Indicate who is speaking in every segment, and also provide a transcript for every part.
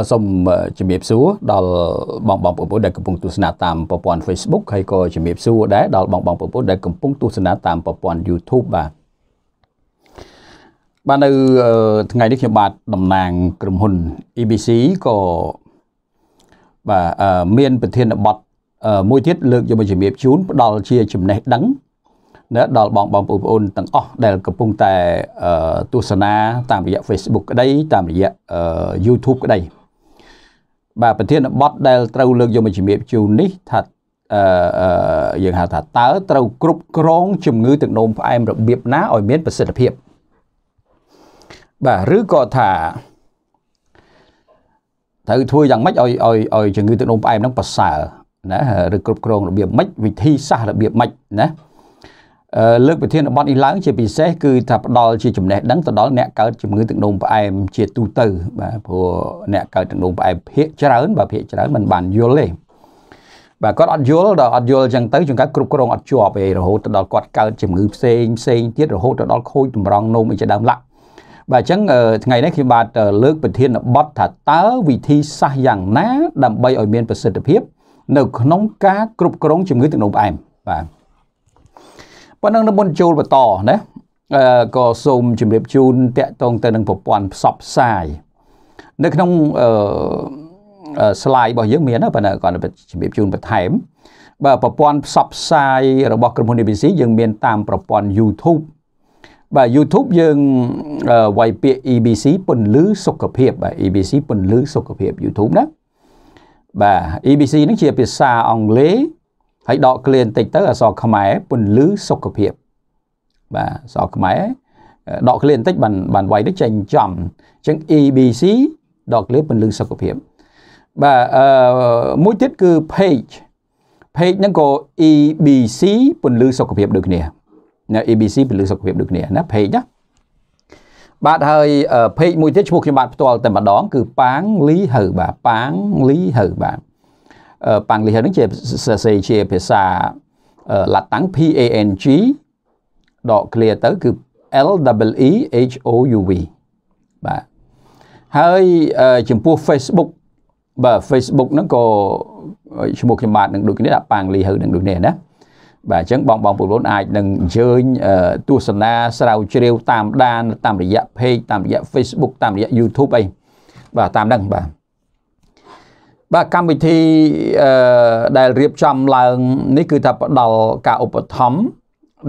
Speaker 1: បាទសូមជំរាបសួរដល់បងបងប្អូនដែលកំពុងទស្សនាតាមប្រព័ន្ធ Facebook ហើយក៏ជំរាបសួរដែរដល់បងបងប្អូនដែលកំពុងទស្សនាតាមប្រព័ន្ធ YouTube បាទបាទនៅថ្ងៃនេះខ្ញុំបាទតំណាងក្រុមហ៊ុន EBC ក៏បាទមានប្រធានបទមួយទៀតលើកយកមកជំរាបជូនផ្ដល់ជាចំណេះដឹងណាដល់បងបងប្អូនទាំងអស់ដែលកំពុងតែទស្សនាតាមរយៈ Facebook ក្តីតាមរយៈ YouTube ក្តីបាទប្រធានបទដែលត្រូវ លើកយកមកជំរាបជូននេះថាអឺយើងហៅថាតើត្រូវគ្រប់គ្រង ជំងឺទឹកនោមផ្អែមរបៀបណាឲ្យមានប្រសិទ្ធភាពបាទឬក៏ថាត្រូវធ្វើយ៉ាងម៉េចឲ្យឲ្យឲ្យជំងឺទឹកនោមផ្អែមហ្នឹងប្រសើរណាឬគ្រប់គ្រងរបៀបម៉េចវិធីសាស្ត្ររបៀបម៉េចណាលើកប្រធានបទនេះឡើងជាពិសេសគឺថាផ្ដល់ជាចំណេះដឹងទៅដល់អ្នកកើតជំងឺទឹកនោមផ្អែមជាទូទៅបាទព្រោះអ្នកកើតទឹកនោមផ្អែមភាគច្រើនបាទភាគច្រើនមិនបានយល់ទេបាទគាត់អត់យល់ដល់អត់យល់អញ្ចឹងទៅជួនកាលគ្រប់គ្រងអត់ជាប់ឯងរហូតទៅដល់គាត់កើតជំងឺផ្សេងផ្សេងទៀតរហូតទៅដល់ខូចតម្រង់នោមអីជាដើមឡាក់បាទអញ្ចឹងថ្ងៃនេះខ្ញុំបាទលើកប្រធានបទថាតើវិធីសាស្ត្រយ៉ាងណាដើម្បីឲ្យមានប្រសិទ្ធភាព នៅក្នុងការគ្រប់គ្រងជំងឺទឹកនោមផ្អែមបាទប៉ុណ្ណឹងនឹងមុនចូលបន្តណាអឺក៏សូមជម្រាបជូនតកតងទៅនឹងប្រព័ន្ធផ្សព្វផ្សាយនៅក្នុងអឺ slide របស់យើងមានណាប៉ុន្តែគាត់ជម្រាបជូនបន្ថែមបាទប្រព័ន្ធផ្សព្វផ្សាយរបស់ក្រុមហ៊ុន ABC យើងមានតាមប្រព័ន្ធ YouTube បាទ YouTube យើងវាយពាក្យ EBC ពន្លឺសុខភាពបាទ EBC ពន្លឺសុខភាព YouTube ណាបាទ EBC នឹងជាភាសាអង់គ្លេសហើយដកក្លៀនតិចទៅអសរខ្មែរពន្លឺសុខភាពបាទអសរខ្មែរដកក្លៀនតិចបានបានវាយទៅចេញចំអញ្ចឹង EBC ដកក្លៀនពន្លឺសុខភាពបាទអឺមួយទៀតគឺ page page ហ្នឹងក៏ EBC ពន្លឺសុខភាពដូចគ្នាណា EBC ពន្លឺសុខភាពដូចគ្នាណា page ណាបាទហើយ page មួយទៀតឈ្មោះខ្ញុំបាទផ្ទាល់តែម្ដងគឺប៉ាងលីហៅបាទប៉ាងលីហៅបាទប៉ាំងលីសហ្នឹងជាសរសេរជាភាសាឡាតាំង P A N G ដក clear ទៅគឺ L W E H O U V បាទហើយចំពោះ Facebook បាទ Facebook ហ្នឹងក៏ឈ្មោះខ្ញុំបាទនឹងដូចគ្នាដាក់ប៉ាងលីហៅនឹងដូចគ្នាណាបាទអញ្ចឹងបងបងប្អូនអាចនឹងអញ្ជើញទស្សនាស្រាវជ្រាវតាមដានតាមរយៈ page តាមរយៈ Facebook តាមរយៈ YouTube អីបាទតាមហ្នឹងបាទបាទកម្មវិធីអឺដែលរៀបចំឡើង នេះគឺថាផ្ដល់ការឧបត្ថម្ភ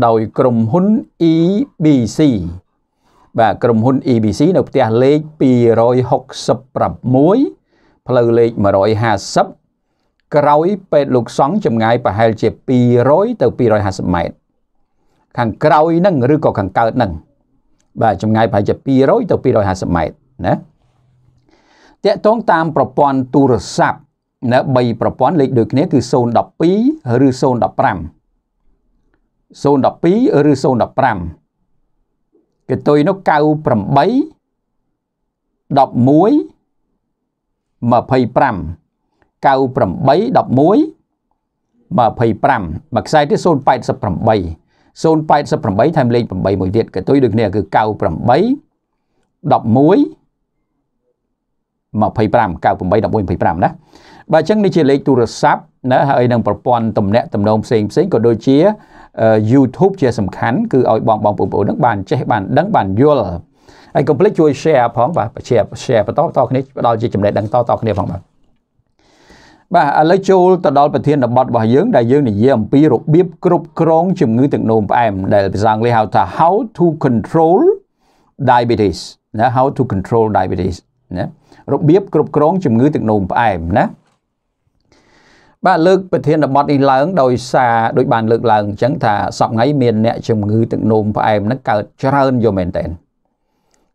Speaker 1: ដោយក្រុមហ៊ុន EBC បាទក្រុមហ៊ុន EBC នៅផ្ទះលេខ266ផ្លូវលេខ150ក្រោយពេទ្យលោកសង់ចម្ងាយប្រហែលជា200ទៅ250ម៉ែត្រខាងក្រោយហ្នឹងឬក៏ខាងកើតហ្នឹងបាទចម្ងាយប្រហែលជា200ទៅ250ម៉ែត្រណាតាក់ទងតាមប្រព័ន្ធទូរស័ព្ទនៅ3ប្រព័ន្ធលេខដូចគ្នាគឺ012ឬ015 012ឬ015គេទុយនោះ98 11 25 98 11 25បើខ្សែទៀត088 088ថែមលេខ8មួយទៀតក៏ទុយដូចគ្នាគឺ98 11 25 98 11 25ណាបាទអញ្ចឹងនេះជាលេខទូរស័ព្ទណាហើយនឹងប្រព័ន្ធទំនាក់ទំនងផ្សេងផ្សេងក៏ដូចជា YouTube ជាសំខាន់គឺឲ្យបងបងប្អូននឹងបានចេះបានដឹងបានយល់ហើយកុំភ្លេចជួយ share ផងបាទ share share បន្តបន្តគ្នាផ្ដល់ជាចំណេះដឹងតតគ្នាផងបាទបាទឥឡូវចូលទៅដល់ប្រធានបទរបស់យើងដែលយើងនិយាយអំពីរបៀបគ្រប់គ្រង ជំងឺ ទឹកនោមផ្អែមដែលភាសាអង់គ្លេសហៅថា how to control diabetes ណា how to control diabetes ណារបៀបគ្រប់គ្រង ជំងឺទឹកនោមផ្អែមណាបាទលើកប្រធានបទនេះឡើង ដោយសារដូចបានលើកឡើងអញ្ចឹងថាសប្ងៃមានអ្នកជំងឺទឹកនោមផ្អែមហ្នឹងកើតច្រើនយូរមែនតើ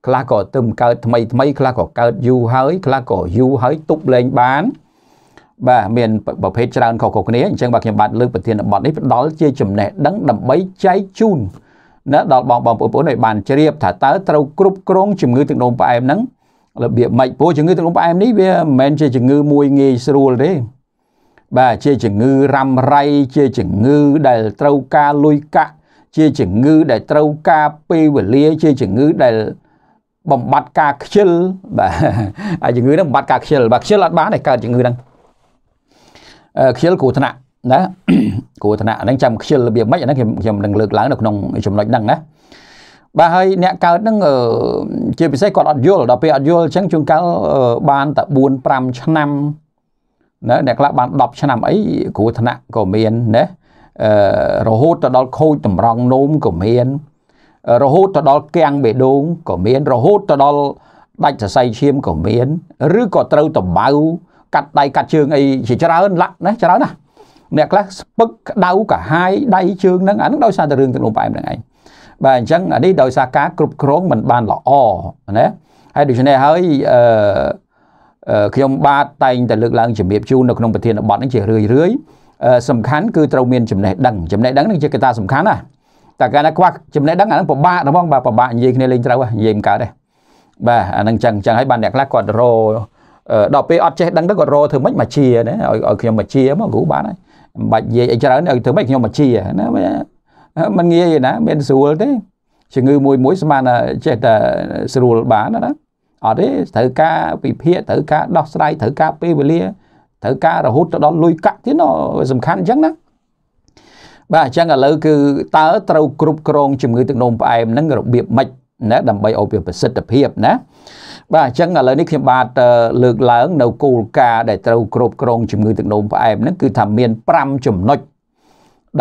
Speaker 1: ខ្លះក៏ទឹមកើតថ្មីថ្មីខ្លះក៏កើតយូរហើយខ្លះក៏យូរហើយទប់លែងបានបាទមានប្រភេទច្រើនខុសៗគ្នាអញ្ចឹងបាទខ្ញុំបាទលើកប្រធានបទនេះផ្ដល់ជាចំណេះដឹងដើម្បីចែកជូនណាដល់បងបងប្អូនឲ្យបានជ្រាបថាតើត្រូវគ្រប់គ្រងជំងឺទឹកនោមផ្អែមហ្នឹងរបៀបម៉េចព្រោះជំងឺទឹកនោមផ្អែមនេះវាមិនមែនជាជំងឺមួយងាយស្រួលទេបាទជាជំងឺរ៉ាំរៃជាជំងឺដែលត្រូវការលុយកាក់ជាជំងឺដែលត្រូវការពេលវេលាជាជំងឺដែលបំបត្តិការខ្ជិលបាទហើយជំងឺហ្នឹងបំបត្តិការខ្ជិលបាទខ្ជិលអត់បានទេកើតជំងឺហ្នឹងខ្ជិលគ្រោះថ្នាក់ណាគ្រោះថ្នាក់ហ្នឹងចាំខ្ជិលរបៀបម៉េចអាហ្នឹងខ្ញុំខ្ញុំនឹងលើកឡើងនៅក្នុងចំណុចហ្នឹងណាបាទហើយអ្នកកើតនឹងជាពិសេសគាត់អត់យល់ដល់ពេលអត់យល់អញ្ចឹងជួនកាលបានតែ4 5ឆ្នាំណាអ្នកខ្លះបាន10ឆ្នាំអីគ្រូថ្នាក់ក៏មានណារហូតទៅដល់ខូចតម្រង់នោមក៏មានរហូតទៅដល់គាំងបេដូងក៏មានរហូតទៅដល់ដាច់សរសៃឈាមក៏មាន ឬក៏ត្រូវតបៅ កាត់ដៃកាត់ជើងអីជាច្រើនឡាក់ណាច្រើនណាអ្នកខ្លះស្ពឹកក្តៅកាហាយដៃជើងហ្នឹងអានឹងដោយសារតែរឿងទំនុំផ្អែមហ្នឹងឯងបាទអញ្ចឹងអានេះដោយសារការគ្រប់គ្រងមិនបានល្អណាហើយដូច្នេះហើយអឺខ្ញុំបាទតែងតែលើកឡើងជំរាបជូននៅក្នុងប្រធានបទនេះជារឿយរឿយសំខាន់គឺត្រូវមានចំណេះដឹងចំណេះដឹងនឹងជាកត្តាសំខាន់ណាតែកាលណាខ្វះចំណេះដឹងអានឹងពិបាកហ្មងបាទពិបាកនិយាយគ្នាលេងត្រូវនិយាយមិនកើតទេបាទអានឹងចឹងចឹងហើយបានអ្នកខ្លះគាត់រដល់ពេលអត់ចេះដឹងទៅគាត់រធ្វើម៉េចមកជាណាឲ្យឲ្យខ្ញុំមកជាមកគ្រូបានហើយមិនបាច់និយាយអីច្រើនឲ្យធ្វើម៉េចខ្ញុំមកជាណាมันងាយទេណាមានស្រួលទេជំងឺមួយមួយស្មានចេះតែស្រួលបានណាអត់ទេត្រូវការពិភាក្សាត្រូវការដោះស្រាយត្រូវការពេលវេលាត្រូវការរហូតទៅដល់លុយកាក់ទៀតណាសំខាន់អញ្ចឹងណាបាទអញ្ចឹងឥឡូវគឺតើត្រូវគ្រប់គ្រងជំងឺទឹកនោមផ្អែមនឹងរបៀបម៉េចណាដើម្បីឲ្យវាប្រសិទ្ធភាពណាបាទអញ្ចឹងឥឡូវនេះខ្ញុំបាទលើកឡើងនៅគោលការណ៍ដែលត្រូវគ្រប់គ្រងជំងឺទឹកនោមផ្អែមហ្នឹងគឺថាមាន5ចំណុច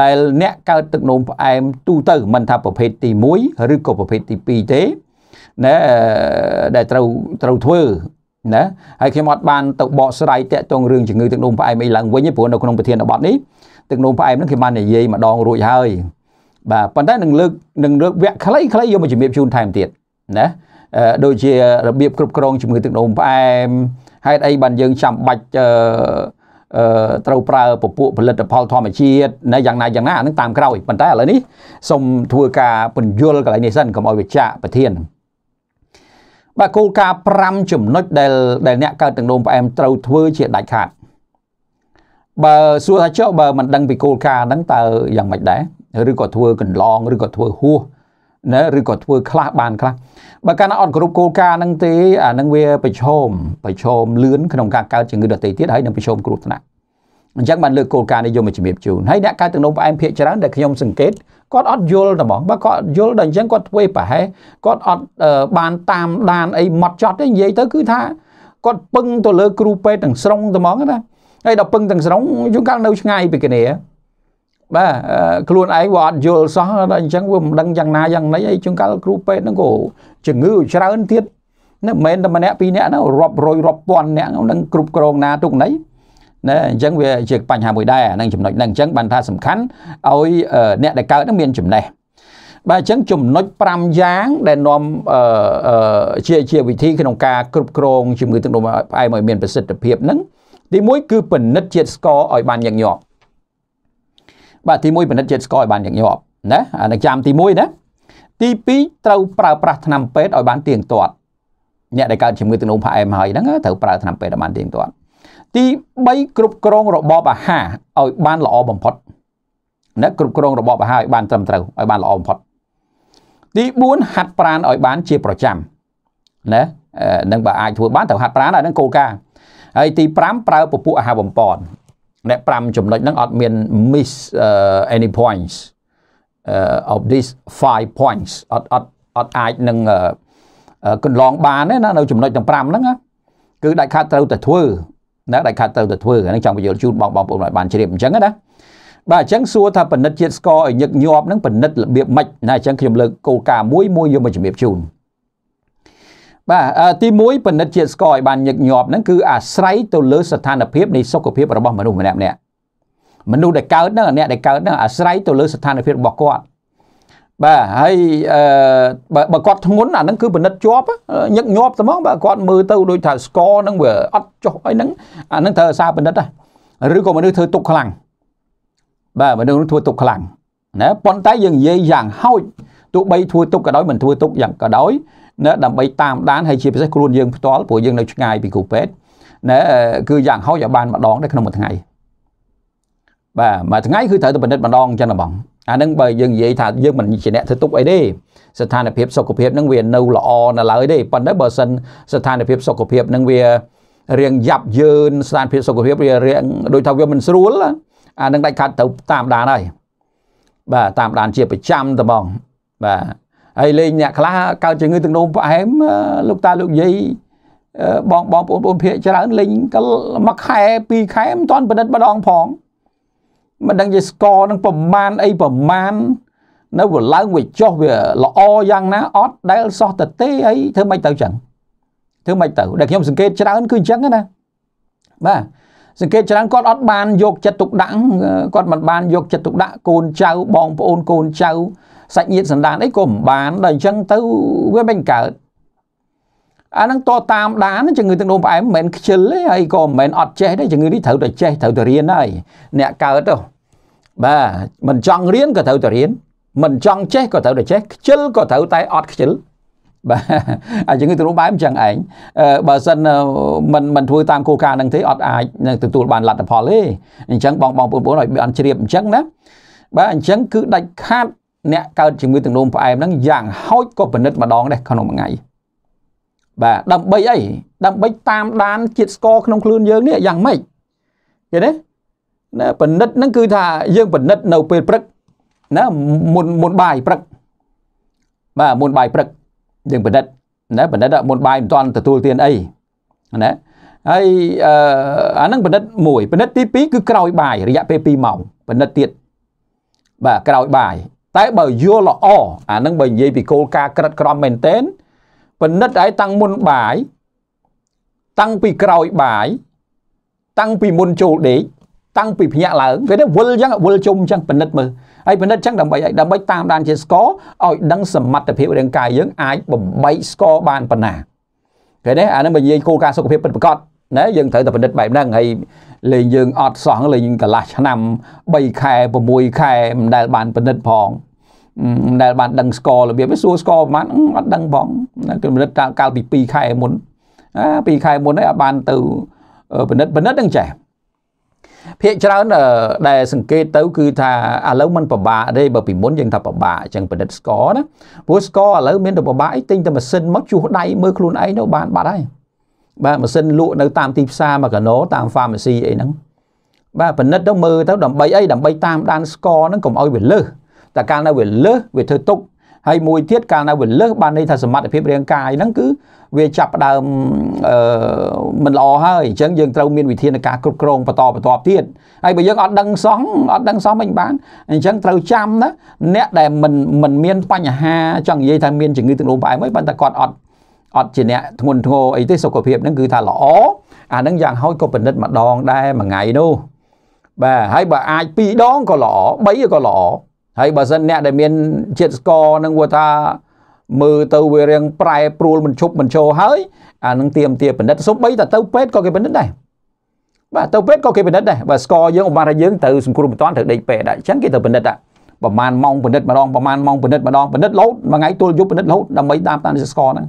Speaker 1: ដែលអ្នកកើតទឹកនោមផ្អែមទូទៅមិនថាប្រភេទទី1ឬក៏ប្រភេទទី2ទេណាដែលត្រូវត្រូវធ្វើណាហើយខ្ញុំអត់បានទៅបកស្រាយតាក់ទងរឿងជំងឺទឹកនោមផ្អែមអីឡើងវិញទេព្រោះនៅក្នុងប្រធានបទនេះទឹកនោមផ្អែមនឹងគេបាននិយាយម្ដងរួចហើយបាទប៉ុន្តែនឹងលើកនឹងលើកវគ្គខ្លីៗយកមកជំរាបជូនថែមទៀតណាដូចជារបៀបគ្រប់គ្រងជំងឺទឹកនោមផ្អែមហេតុអីបានយើងចាំបាច់ត្រូវប្រើពពួកផលិតផលធម្មជាតិនៅយ៉ាងណាយ៉ាងណាហ្នឹងតាមក្រោយប៉ុន្តែឥឡូវនេះសូមធ្វើការពន្យល់កន្លែងនេះសិនកុំឲ្យវាចាក់ប្រធានបាទគោលការណ៍5ចំណុចដែលដែលអ្នកកើតទាំងនោមផ្អែមត្រូវធ្វើជាដាច់ខាតបើសួរថាចុះបើមិនដឹងពីគោលការណ៍ហ្នឹងតើយ៉ាងម៉េចដែរឬក៏ធ្វើកន្លងឬក៏ធ្វើហួសណាឬក៏ធ្វើខ្លះបានខ្លះបើកាលណាអត់គ្រប់គោលការណ៍ហ្នឹងទេអានឹងវាប្រឈមប្រឈមលឿនក្នុងការកើតជំងឺដទៃទៀតហើយនឹងប្រឈមគ្រោះថ្នាក់អញ្ចឹងបានលើកគោលការណ៍នេះយកមកជំរាបជូនហើយអ្នកកើតទំនងផ្អែមភាកច្រើនដែលខ្ញុំសង្កេតគាត់អត់យល់តែហ្មងបើគាត់យល់ដល់អញ្ចឹងគាត់ធ្វើប្រហែគាត់អត់បានតាមដានអីម៉ត់ចត់ទេនិយាយទៅគឺថាគាត់ពឹងទៅលើគ្រូពេទ្យទាំងស្រុងតែហ្មងណាហើយដល់ពឹងទាំងស្រុងយូរកាលនៅឆ្ងាយពីគ្នាបាទខ្លួនឯងវាអត់យល់សោះអញ្ចឹងវាមិនដឹងយ៉ាងណាយ៉ាងណីអីជាងកាលគ្រូពេទ្យហ្នឹងក៏ជំងឺ ច្រើនទៀតណាមិនមែនតែម្នាក់ពីរនាក់ណារាប់រយរាប់ពាន់នាក់ហ្នឹងគ្រប់គ្រងណាទុកណីណាអញ្ចឹងវាជាបញ្ហាមួយដែរហ្នឹងចំណុចហ្នឹងអញ្ចឹងបានថាសំខាន់ឲ្យអ្នកដែលកើតហ្នឹងមានចំណេះបាទអញ្ចឹងចំណុច5យ៉ាង ដែលនាំជាជាវិធីក្នុងការគ្រប់គ្រងជំងឺទឹកនោមផ្អែមឲ្យមានប្រសិទ្ធភាពហ្នឹងទី1គឺពិនិត្យជាតិស្ករឲ្យបានញឹកញាប់បាទទី1ពិនិត្យជាតិស្ករឲ្យបានញឹកញាប់ណាអានឹងចាំទី1ណាទី2ត្រូវប្រើប្រាស់ថ្នាំពេទ្យឲ្យបានទៀងទាត់អ្នកដែលកើតជំងឺទឹកនោមផ្អែមហើយហ្នឹងត្រូវប្រើថ្នាំពេទ្យឲ្យបានទៀងទាត់ទី3គ្រប់គ្រងរបបអាហារឲ្យបានល្អបំផុតណាគ្រប់គ្រងរបបអាហារឲ្យបានត្រឹមត្រូវឲ្យបានល្អបំផុតទី4ហាត់ប្រាណឲ្យបានជាប្រចាំណានឹងបើអាចធ្វើបានត្រូវហាត់ប្រាណឲ្យនឹងគោលការណ៍ហើយទី5ប្រើពពួកអាហារបំពន់អ្នក5ចំណុចហ្នឹងអត់មាន miss uh, any points uh, of these 5 points អត់អត់អត់អាចនឹងកន្លងបានទេណានៅចំណុចទាំង5ហ្នឹងគឺដាច់ខាតត្រូវតែធ្វើណាដាច់ខាតត្រូវតែធ្វើអានេះចង់បញ្យល់ជូនបងបងប្អូនឲ្យបានជ្រាបអញ្ចឹងណាបាទអញ្ចឹងសួរថាបណិតជាតិស្ករឲ្យញឹកញាប់ហ្នឹងបណិតរបៀបម៉េចណាអញ្ចឹងខ្ញុំលើកគោលការណ៍មួយមួយយកមកជំរាបជូនបាទទី1ពិនិត្យជាតិស្ករឲ្យបានញឹកញាប់ហ្នឹងគឺអាស្រ័យទៅលើស្ថានភាពនៃសុខភាពរបស់មនុស្សម្នាក់ម្នាក់មនុស្សដែលកើតហ្នឹងអ្នកដែលកើតហ្នឹងអាស្រ័យទៅលើស្ថានភាពរបស់គាត់បាទហើយអឺបើគាត់ធ្ងន់អាហ្នឹងគឺពិនិត្យជាប់ញឹកញាប់ហ្មងបាទគាត់មើលទៅដូចថាស្ករហ្នឹងវាអត់ចុះអីហ្នឹងអាហ្នឹងត្រូវអាសាពិនិត្យដែរឬក៏មនុស្សធ្វើទុកខ្លាំងបាទមនុស្សធ្វើទុកខ្លាំងណាប៉ុន្តែយើងនិយាយយ៉ាងហោចទោះបីធ្វើទុកក៏ដោយមិនធ្វើទុកយ៉ាងក៏ដោយណាដើម្បីតាមដានហើយជាពិសេសខ្លួនយើងផ្ទាល់ព្រោះយើងនៅឆ្ងាយពីគ្រូពេទ្យណាគឺយ៉ាងហោចឲ្យបានម្ដងដែរក្នុងមួយថ្ងៃបាទមួយថ្ងៃគឺត្រូវតែពិនិត្យម្ដងអញ្ចឹងបងអានឹងបើយើងនិយាយថាយើងមិនជាអ្នកធ្វើទុកអីទេស្ថានភាព សុខភាពនឹងវានៅល្អនៅឡើយទេប៉ុន្តែបើសិនស្ថានភាពសុខភាពនឹងវារៀងយ៉ាប់យឺនស្ថានភាពសុខភាពវារៀងដូចថាវាមិនស្រួលអានឹងដាច់ខាតទៅតាមដានហើយបាទតាមដានជាប្រចាំតបងបាទហើយលេងអ្នកខ្លះកើតជំងឺទឹកនោមផ្អែមលោកតាលោកយាយបងបងប្អូនបងភាកច្រើនលេងកលមួយខែពីរខែមិនតាន់ពិនិត្យម្ដងផងមិនដឹងជាស្គរនឹងប្រមាណអីប្រមាណនៅវាឡើងវាចុះវាល្អយ៉ាងណាអត់ដែលសោះតទេអីធ្វើម៉េចទៅចឹងធ្វើម៉េចទៅដែលខ្ញុំសង្កេតច្រើនគឺអញ្ចឹងណាបាទសង្កេតច្រើនគាត់អត់បាន យក ចិត្តទុកដាក់គាត់មិនបានយកចិត្តទុកដាក់កូនចៅបងប្អូនកូនចៅសាច់ញាតិសន្តានអីក៏មិនបានដល់អញ្ចឹងទៅវាមិនកើតអានឹងតតាមដានជំងឺទឹកនោមផ្អែមមិនមែនខ្ជិលទេហើយក៏មិនមែនអត់ចេះទេជំងឺនេះត្រូវតែចេះត្រូវតែរៀនហើយអ្នកកើតទៅបាទមិនចង់រៀនក៏ត្រូវតែរៀនមិនចង់ចេះក៏ត្រូវតែចេះខ្ជិលក៏ត្រូវតែអត់ខ្ជិលបាទអាជំងឺទ្រោមបែបអញ្ចឹងឯងបើសិនមិនមិនធ្វើតាមគោលការណ៍ហ្នឹងទេអត់អាចនឹងទទួលបានលទ្ធផលទេអញ្ចឹងបងបងប្អូនឲ្យបានជ្រាបអញ្ចឹងណាបាទអញ្ចឹងគឺដាច់ខាតអ្នកកើតជំងឺទង្វើផ្អែមហ្នឹងយ៉ាងហោចក៏ពិនិត្យម្ដងដែរក្នុងមួយថ្ងៃបាទដើម្បីអីដើម្បីតាមដានជាតិស្ករក្នុងខ្លួនយើងនេះយ៉ាងម៉េចឃើញទេណាពិនិត្យហ្នឹងគឺថាយើងពិនិត្យនៅពេលព្រឹកណាមុនមុនបាយព្រឹកបាទមុនបាយព្រឹកយើងពិនិត្យណាពិនិត្យមុនបាយមិនទាន់ទទួលទានអីណាហើយអឺអាហ្នឹងពិនិត្យ1ពិនិត្យទី2គឺក្រោយបាយរយៈពេល2ម៉ោងពិនិត្យទៀតបាទក្រោយបាយតែបើយល់ល្អអានឹងបើនិយាយពីគោលការណ៍ក្រិតក្រមមែនទែនពិនិត្យឲ្យតាំងមុនបាយតាំងពីក្រោយបាយតាំងពីមុនចូលដេកតាំងពីភ្នាក់ឡើងគេទៅវិលអញ្ចឹងវិលជុំអញ្ចឹងពិនិត្យមើលហើយពិនិត្យអញ្ចឹងដើម្បីឲ្យដើម្បីតាមដានជាស្គរឲ្យ ដឹងសមត្ថភាពរាងកាយយើងអាចបំបីស្គរបានប៉ុណ្ណាគេនេះអានឹងបើនិយាយគោលការណ៍សុខភាពពិតប្រាកដណាយើងត្រូវតែពិនិត្យបែបហ្នឹងហើយលេងយើងអត់សោះលេងកន្លះឆ្នាំ3ខែ6ខែមិនដែល បានពិនិត្យផងដែលបានដឹងស្គររបៀបវាសួរស្គរប្រហែលអត់ដឹងផងគឺពិនិត្យកាលពី2ខែមុនអា2ខែមុនហ្នឹងអាចបានទៅពិនិត្យពិនិត្យនឹងចេះភាកច្រើនដែលសង្កេតទៅ គឺថាឥឡូវมันពិបាកទេបើពីមុនយើងថាពិបាកអញ្ចឹងពិនិត្យស្គរណាព្រោះស្គរឥឡូវមានតែពិបាកអីទិញតែម៉ាស៊ីនមកជួសដៃមើលខ្លួនឯងទៅបានបាត់ហើយបាទម៉ាស៊ីនលក់នៅតាមទីផ្សារមួយកណោតាម pharmacy អីហ្នឹងបាទពិនិត្យទៅមើលទៅដើម្បីអីដើម្បីតាមដានស្គរហ្នឹងកុំឲ្យវាលើសតែកាលនៅវាលើសវាធ្វើទុកហើយមួយទៀតកាលនៅវាលើសបានន័យថាសមត្ថភាពរាងកាយហ្នឹងគឺវាចាប់ផ្ដើមអឺមិនល្អហើយអញ្ចឹងយើងត្រូវមានវិធានការគ្រប់គ្រងបន្តបន្តទៀតហើយបើយើងអត់ដឹងសោះអត់ដឹងសោះមិនបានអញ្ចឹងត្រូវចាំណាអ្នកដែលមិនមិនមានបញ្ហាចង់និយាយថាមានជំងឺទឹកនោមផ្អែមអីប៉ុន្តែគាត់អត់អត់ជាអ្នកធ្ងន់ធ្ងរអីទេសុខភាពហ្នឹងគឺថាល្អអាហ្នឹងយ៉ាងហោចក៏ពិនិត្យម្ដងដែរមួយថ្ងៃនោះបាទហើយបើអាច2ដងក៏ល្អ3ក៏ល្អហើយបើសិនអ្នកដែលមានជាតិស្ករនឹងវាថាមើលទៅវារៀងប្រែប្រួលមិនឈប់មិនឈរហើយអានឹងទៀមទាពិនិត្យសូម្បីតែទៅពេទ្យក៏គេពិនិត្យដែរបាទទៅពេទ្យក៏គេពិនិត្យដែរបើស្ករយើងឧបមាថាយើងទៅសង្គ្រោះមិនទាន់ត្រូវដេកពេទ្យដែរអញ្ចឹងគេទៅពិនិត្យដែរប្រហែលម៉ោងពិនិត្យម្ដងប្រហែលម៉ោងពិនិត្យម្ដងពិនិត្យលោតមួយថ្ងៃទល់យប់ពិនិត្យលោតដើម្បីតាមតាមជាតិស្ករហ្នឹង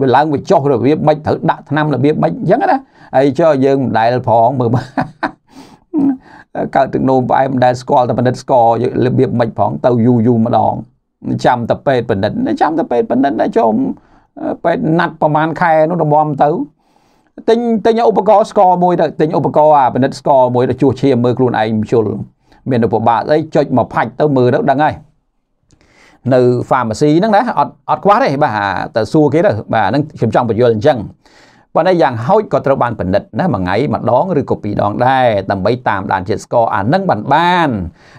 Speaker 1: វាឡើងវាចុះរបៀបមិនត្រូវដាក់ថ្នាំរបៀបមិនអញ្ចឹងណាហើយចុះយើងមិនដែលផងមើលកើតទឹកនោមផ្អែមដែលស្គាល់តែបណ្ឌិតស្គាល់របៀបមិនផងទៅយូរយូរម្ដងចាំតែពេទ្យបណ្ឌិតចាំតែពេទ្យបណ្ឌិតដែលចូលពេទ្យណាត់ប្រហែលខែនោះរំំទៅទិញទិញឧបករណ៍ស្គរមួយទៅទិញឧបករណ៍អាបណ្ឌិតស្គរមួយទៅជួសឈាមមើលខ្លួនឯងម្ជុលមានឧបបាទអីចុចមកផាច់ទៅមើលទៅដឹងហើយនៅ pharmacy ហ្នឹងណាអត់អត់ខ្វះទេបាទទៅសួរគេទៅបាទហ្នឹងខ្ញុំចង់បញ្យល់អញ្ចឹងប៉ុន្តែយ៉ាងហោចក៏ត្រូវបានពិនិត្យណាមួយថ្ងៃម្ដងឬក៏ពីរដងដែរដើម្បីតាមដានជាតិស្ករអានឹងបានបាន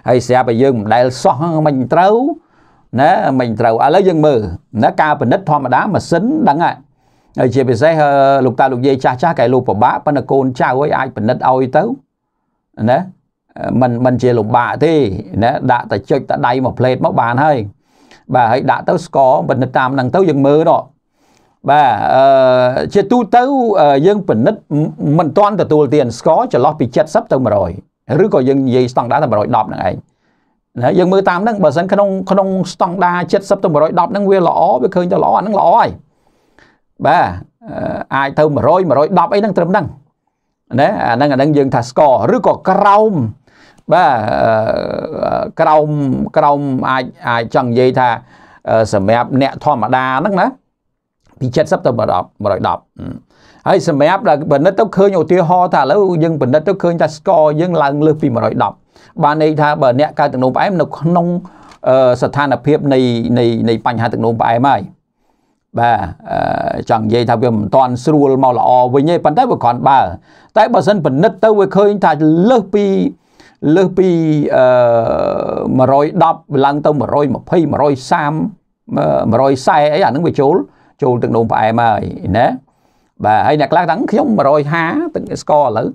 Speaker 1: ហើយស្រាប់តែយើងមិនដែលសោះមិនត្រូវណាមិនត្រូវឥឡូវយើងមើលណាការពិនិត្យធម្មតាម៉ាស៊ីនដឹងហើយហើយជាពិសេសលោកតាលោកយាយចាស់ចាស់កែលោកពិបាកប៉ុន្តែកូនចៅឲ្យអាចពិនិត្យឲ្យទៅណាมันมันជាលំបាកទេណាដាក់តែចុចតែដៃមកផ្លេតមកបានហើយបាទហើយដាក់ទៅស្គរពិនិត្យតាមនឹងទៅយើងមើលដល់បាទអឺជាទូទៅយើងពិនិត្យមិនទាន់ទទួលទានស្គរចន្លោះពី70ទៅ100ឬក៏យើងនិយាយស្តង់ដារតែ110ហ្នឹងឯងណាយើងមើលតាមហ្នឹងបើសិនក្នុងក្នុងស្តង់ដារ70ទៅ110ហ្នឹងវាល្អវាឃើញទៅល្អអាហ្នឹងល្អហើយបាទអាចទៅ100 110អីហ្នឹងត្រឹមហ្នឹងណាអាហ្នឹងអាហ្នឹងយើងថាស្គរឬក៏ក្រោមបាទក្រោមក្រោមអាចអាចចង់និយាយថាសម្រាប់អ្នកធម្មតាហ្នឹងណាពី70ទៅ110ហើយសម្រាប់ដែលបណ្ឌិតទៅឃើញឧទាហរណ៍ថាឥឡូវយើងបណ្ឌិតទៅឃើញថាស្កយើងឡើងលើសពី110បានន័យថាបើអ្នកកើតទឹកនោមផ្អែមនៅក្នុងស្ថានភាពនៃនៃនៃបញ្ហាទឹកនោមផ្អែមហើយបាទចង់និយាយថាវាមិនតាន់ស្រួលមកល្អវិញទេប៉ុន្តែវាគ្រាន់បើតែបើសិនពិនិត្យទៅវាឃើញថាលើសពីលើសពីអឺ110ឡើងទៅ120 130 140អីអានឹងវាចូលចូលទឹកដូងផ្អែមហើយណាបាទហើយអ្នកខ្លះថាខ្ញុំ150ទឹកស្ករឥឡូវ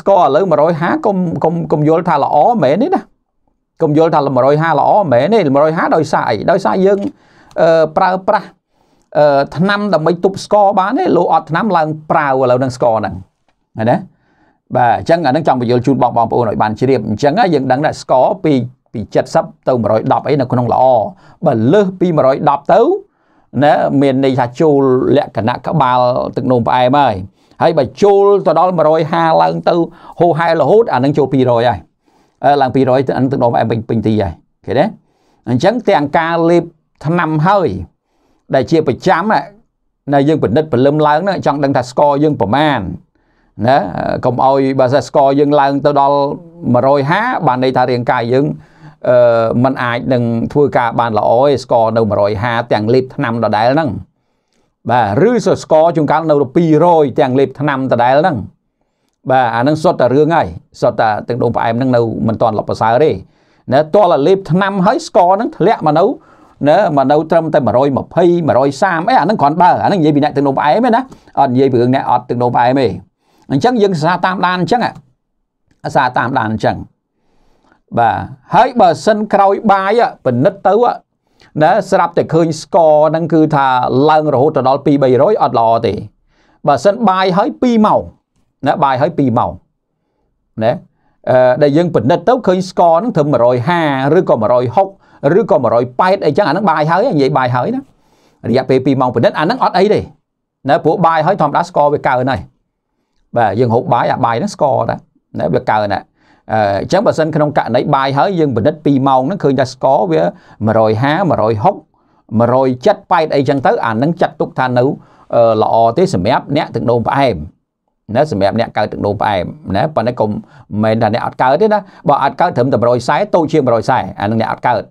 Speaker 1: ស្ករឥឡូវ150កុំកុំកុំយល់ថាល្អមែនទេណាកុំយល់ថា150ល្អមែនទេ150ដោយសារអីដោយសារយើងប្រើប្រាស់ឆ្នាំដើម្បីទប់ស្ករបានទេលោអត់ឆ្នាំឡើងប្រាវឥឡូវនឹងស្ករហ្នឹងណាបាទអញ្ចឹងអានឹងចង់បញ្យល់ជូនបងបងប្អូនឲ្យបានជ្រាបអញ្ចឹងយើងដឹងថាស្ករពីពី70ទៅ110អីនៅក្នុងល្អបើលើសពី110ទៅណាមានន័យថាជូលលក្ខណៈក្បាលទឹកនោមផ្អែមហើយហើយបើជូលទៅដល់150ឡើងទៅហូហែរហូតអានឹងចូល200ហើយឡើង200ទៅអានឹងទឹកនោមផ្អែមពេញពេញទីហើយឃើញទេអញ្ចឹងទាំងការលេបថ្នាំហើយដែលជាប្រចាំណាយើងពិនិត្យពលឹមឡើងហ្នឹងចង់ដឹងថាស្ករយើងប្រមាណណាកុំឲ្យបើសិនស្ករយើងឡើងទៅដល់150បានន័យថារាងកាយយើងมันអាចនឹងធ្វើការបានល្អឯស្គរនៅ150ទាំងលេបឆ្នាំដដែលហ្នឹងបាទឬស្គរជួនកាលនៅ200ទាំងលេបឆ្នាំដដែលហ្នឹងបាទអានឹងសុទ្ធតែរឿងហើយសុទ្ធតែទាំងដងផ្អែមហ្នឹងនៅមិនទាន់ល្អប្រសើរទេណាតលលេបឆ្នាំហើយស្គរហ្នឹងធ្លាក់មកនៅណាមកនៅត្រឹមតែ120 130អីអានឹងគ្រាន់បើអានឹងនិយាយពីអ្នកទាំងដងផ្អែមទេណាអត់និយាយពីរឿងអ្នកអត់ទាំងដងផ្អែមទេអញ្ចឹងយើងសាតាមដានអញ្ចឹងអាសាតាមដានអញ្ចឹងបាទហើយបើសិនក្រោយបាយពិនិត្យទៅណាស្រាប់តែឃើញស្ករហ្នឹងគឺថាឡើងរហូតទៅដល់2 300អត់ល្អទេបើសិនបាយហើយ2ម៉ោងណាបាយហើយ2ម៉ោងណាអឺដែលយើងពិនិត្យទៅឃើញស្ករហ្នឹងត្រឹម150ឬក៏160ឬក៏180អីចឹងអាហ្នឹងបាយហើយនិយាយបាយហើយណារយៈពេល2ម៉ោងពិនិត្យអាហ្នឹងអត់អីទេណាព្រោះបាយហើយធម្មតាស្ករវាកើនហើយបាទយើងហូបបាយអាបាយហ្នឹងស្ករដែរណាវាកើនដែរអញ្ចឹងបើសិនក្នុងករណីបាយហើយយើងពិនិត្យ2ម៉ោងហ្នឹងឃើញថាស្ករវា150 160 170 80អីចឹងទៅអានឹងចាត់ទុកថានៅល្អទេសម្រាប់អ្នកទឹកនោមផ្អែមណាសម្រាប់អ្នកកើតទឹកនោមផ្អែមណាប៉ុន្តែកុំមិនថាអ្នកអត់កើតទេណាបើអត់កើតត្រឹមតែ140តូចជាង140អានឹងអ្នកអត់កើត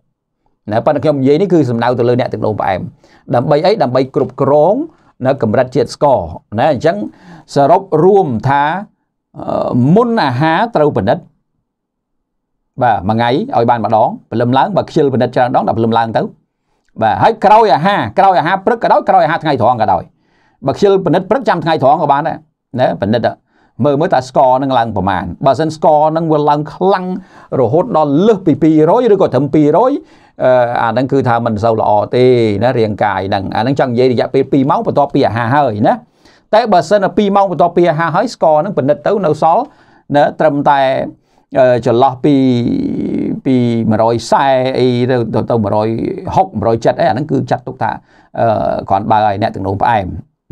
Speaker 1: ណាប៉ុន្តែខ្ញុំនិយាយនេះគឺ សំដៅទៅលើអ្នកទឹកនោមផ្អែមដើម្បីអីដើម្បីគ្រប់គ្រងនៅ កម្រិតជាតិស្ករណាអញ្ចឹងសរុបរួមថាមុនអាហារត្រូវពិនិត្យបាទមួយថ្ងៃឲ្យបានម្ដងព្រលឹមឡើងបើខ្ជិលពិនិត្យច្រើនដងដល់ព្រលឹមឡើងទៅបាទហើយក្រោយអាហារក្រោយអាហារព្រឹកក៏ដោយក្រោយអាហារថ្ងៃត្រង់ក៏ដោយបើខ្ជិលពិនិត្យព្រឹកចាំថ្ងៃត្រង់ក៏បានដែរណាពិនិត្យមើលមើលតើស្ករនឹងឡើងប្រមាណបើសិនស្ករនឹងវាឡើង ខ្លាំងរហូតដល់លើសពី200ឬក៏ត្រឹម200អាហ្នឹងគឺថាមិនសូវល្អទេណារាងកាយហ្នឹងអាហ្នឹងចង់និយាយរយៈពេល2ម៉ោងបន្ទាប់ពីអាហារហើយណាតែបើសិន2ម៉ោងបន្ទាប់ពីអាហារហើយស្ករនឹងពិនិត្យទៅនៅសល់ណាត្រឹមតែចន្លោះពីពី140អីទៅទៅ160 170អីអាហ្នឹងគឺចាត់ទុកថាគ្រាន់បើឲ្យអ្នកទាំងនោះផ្អែម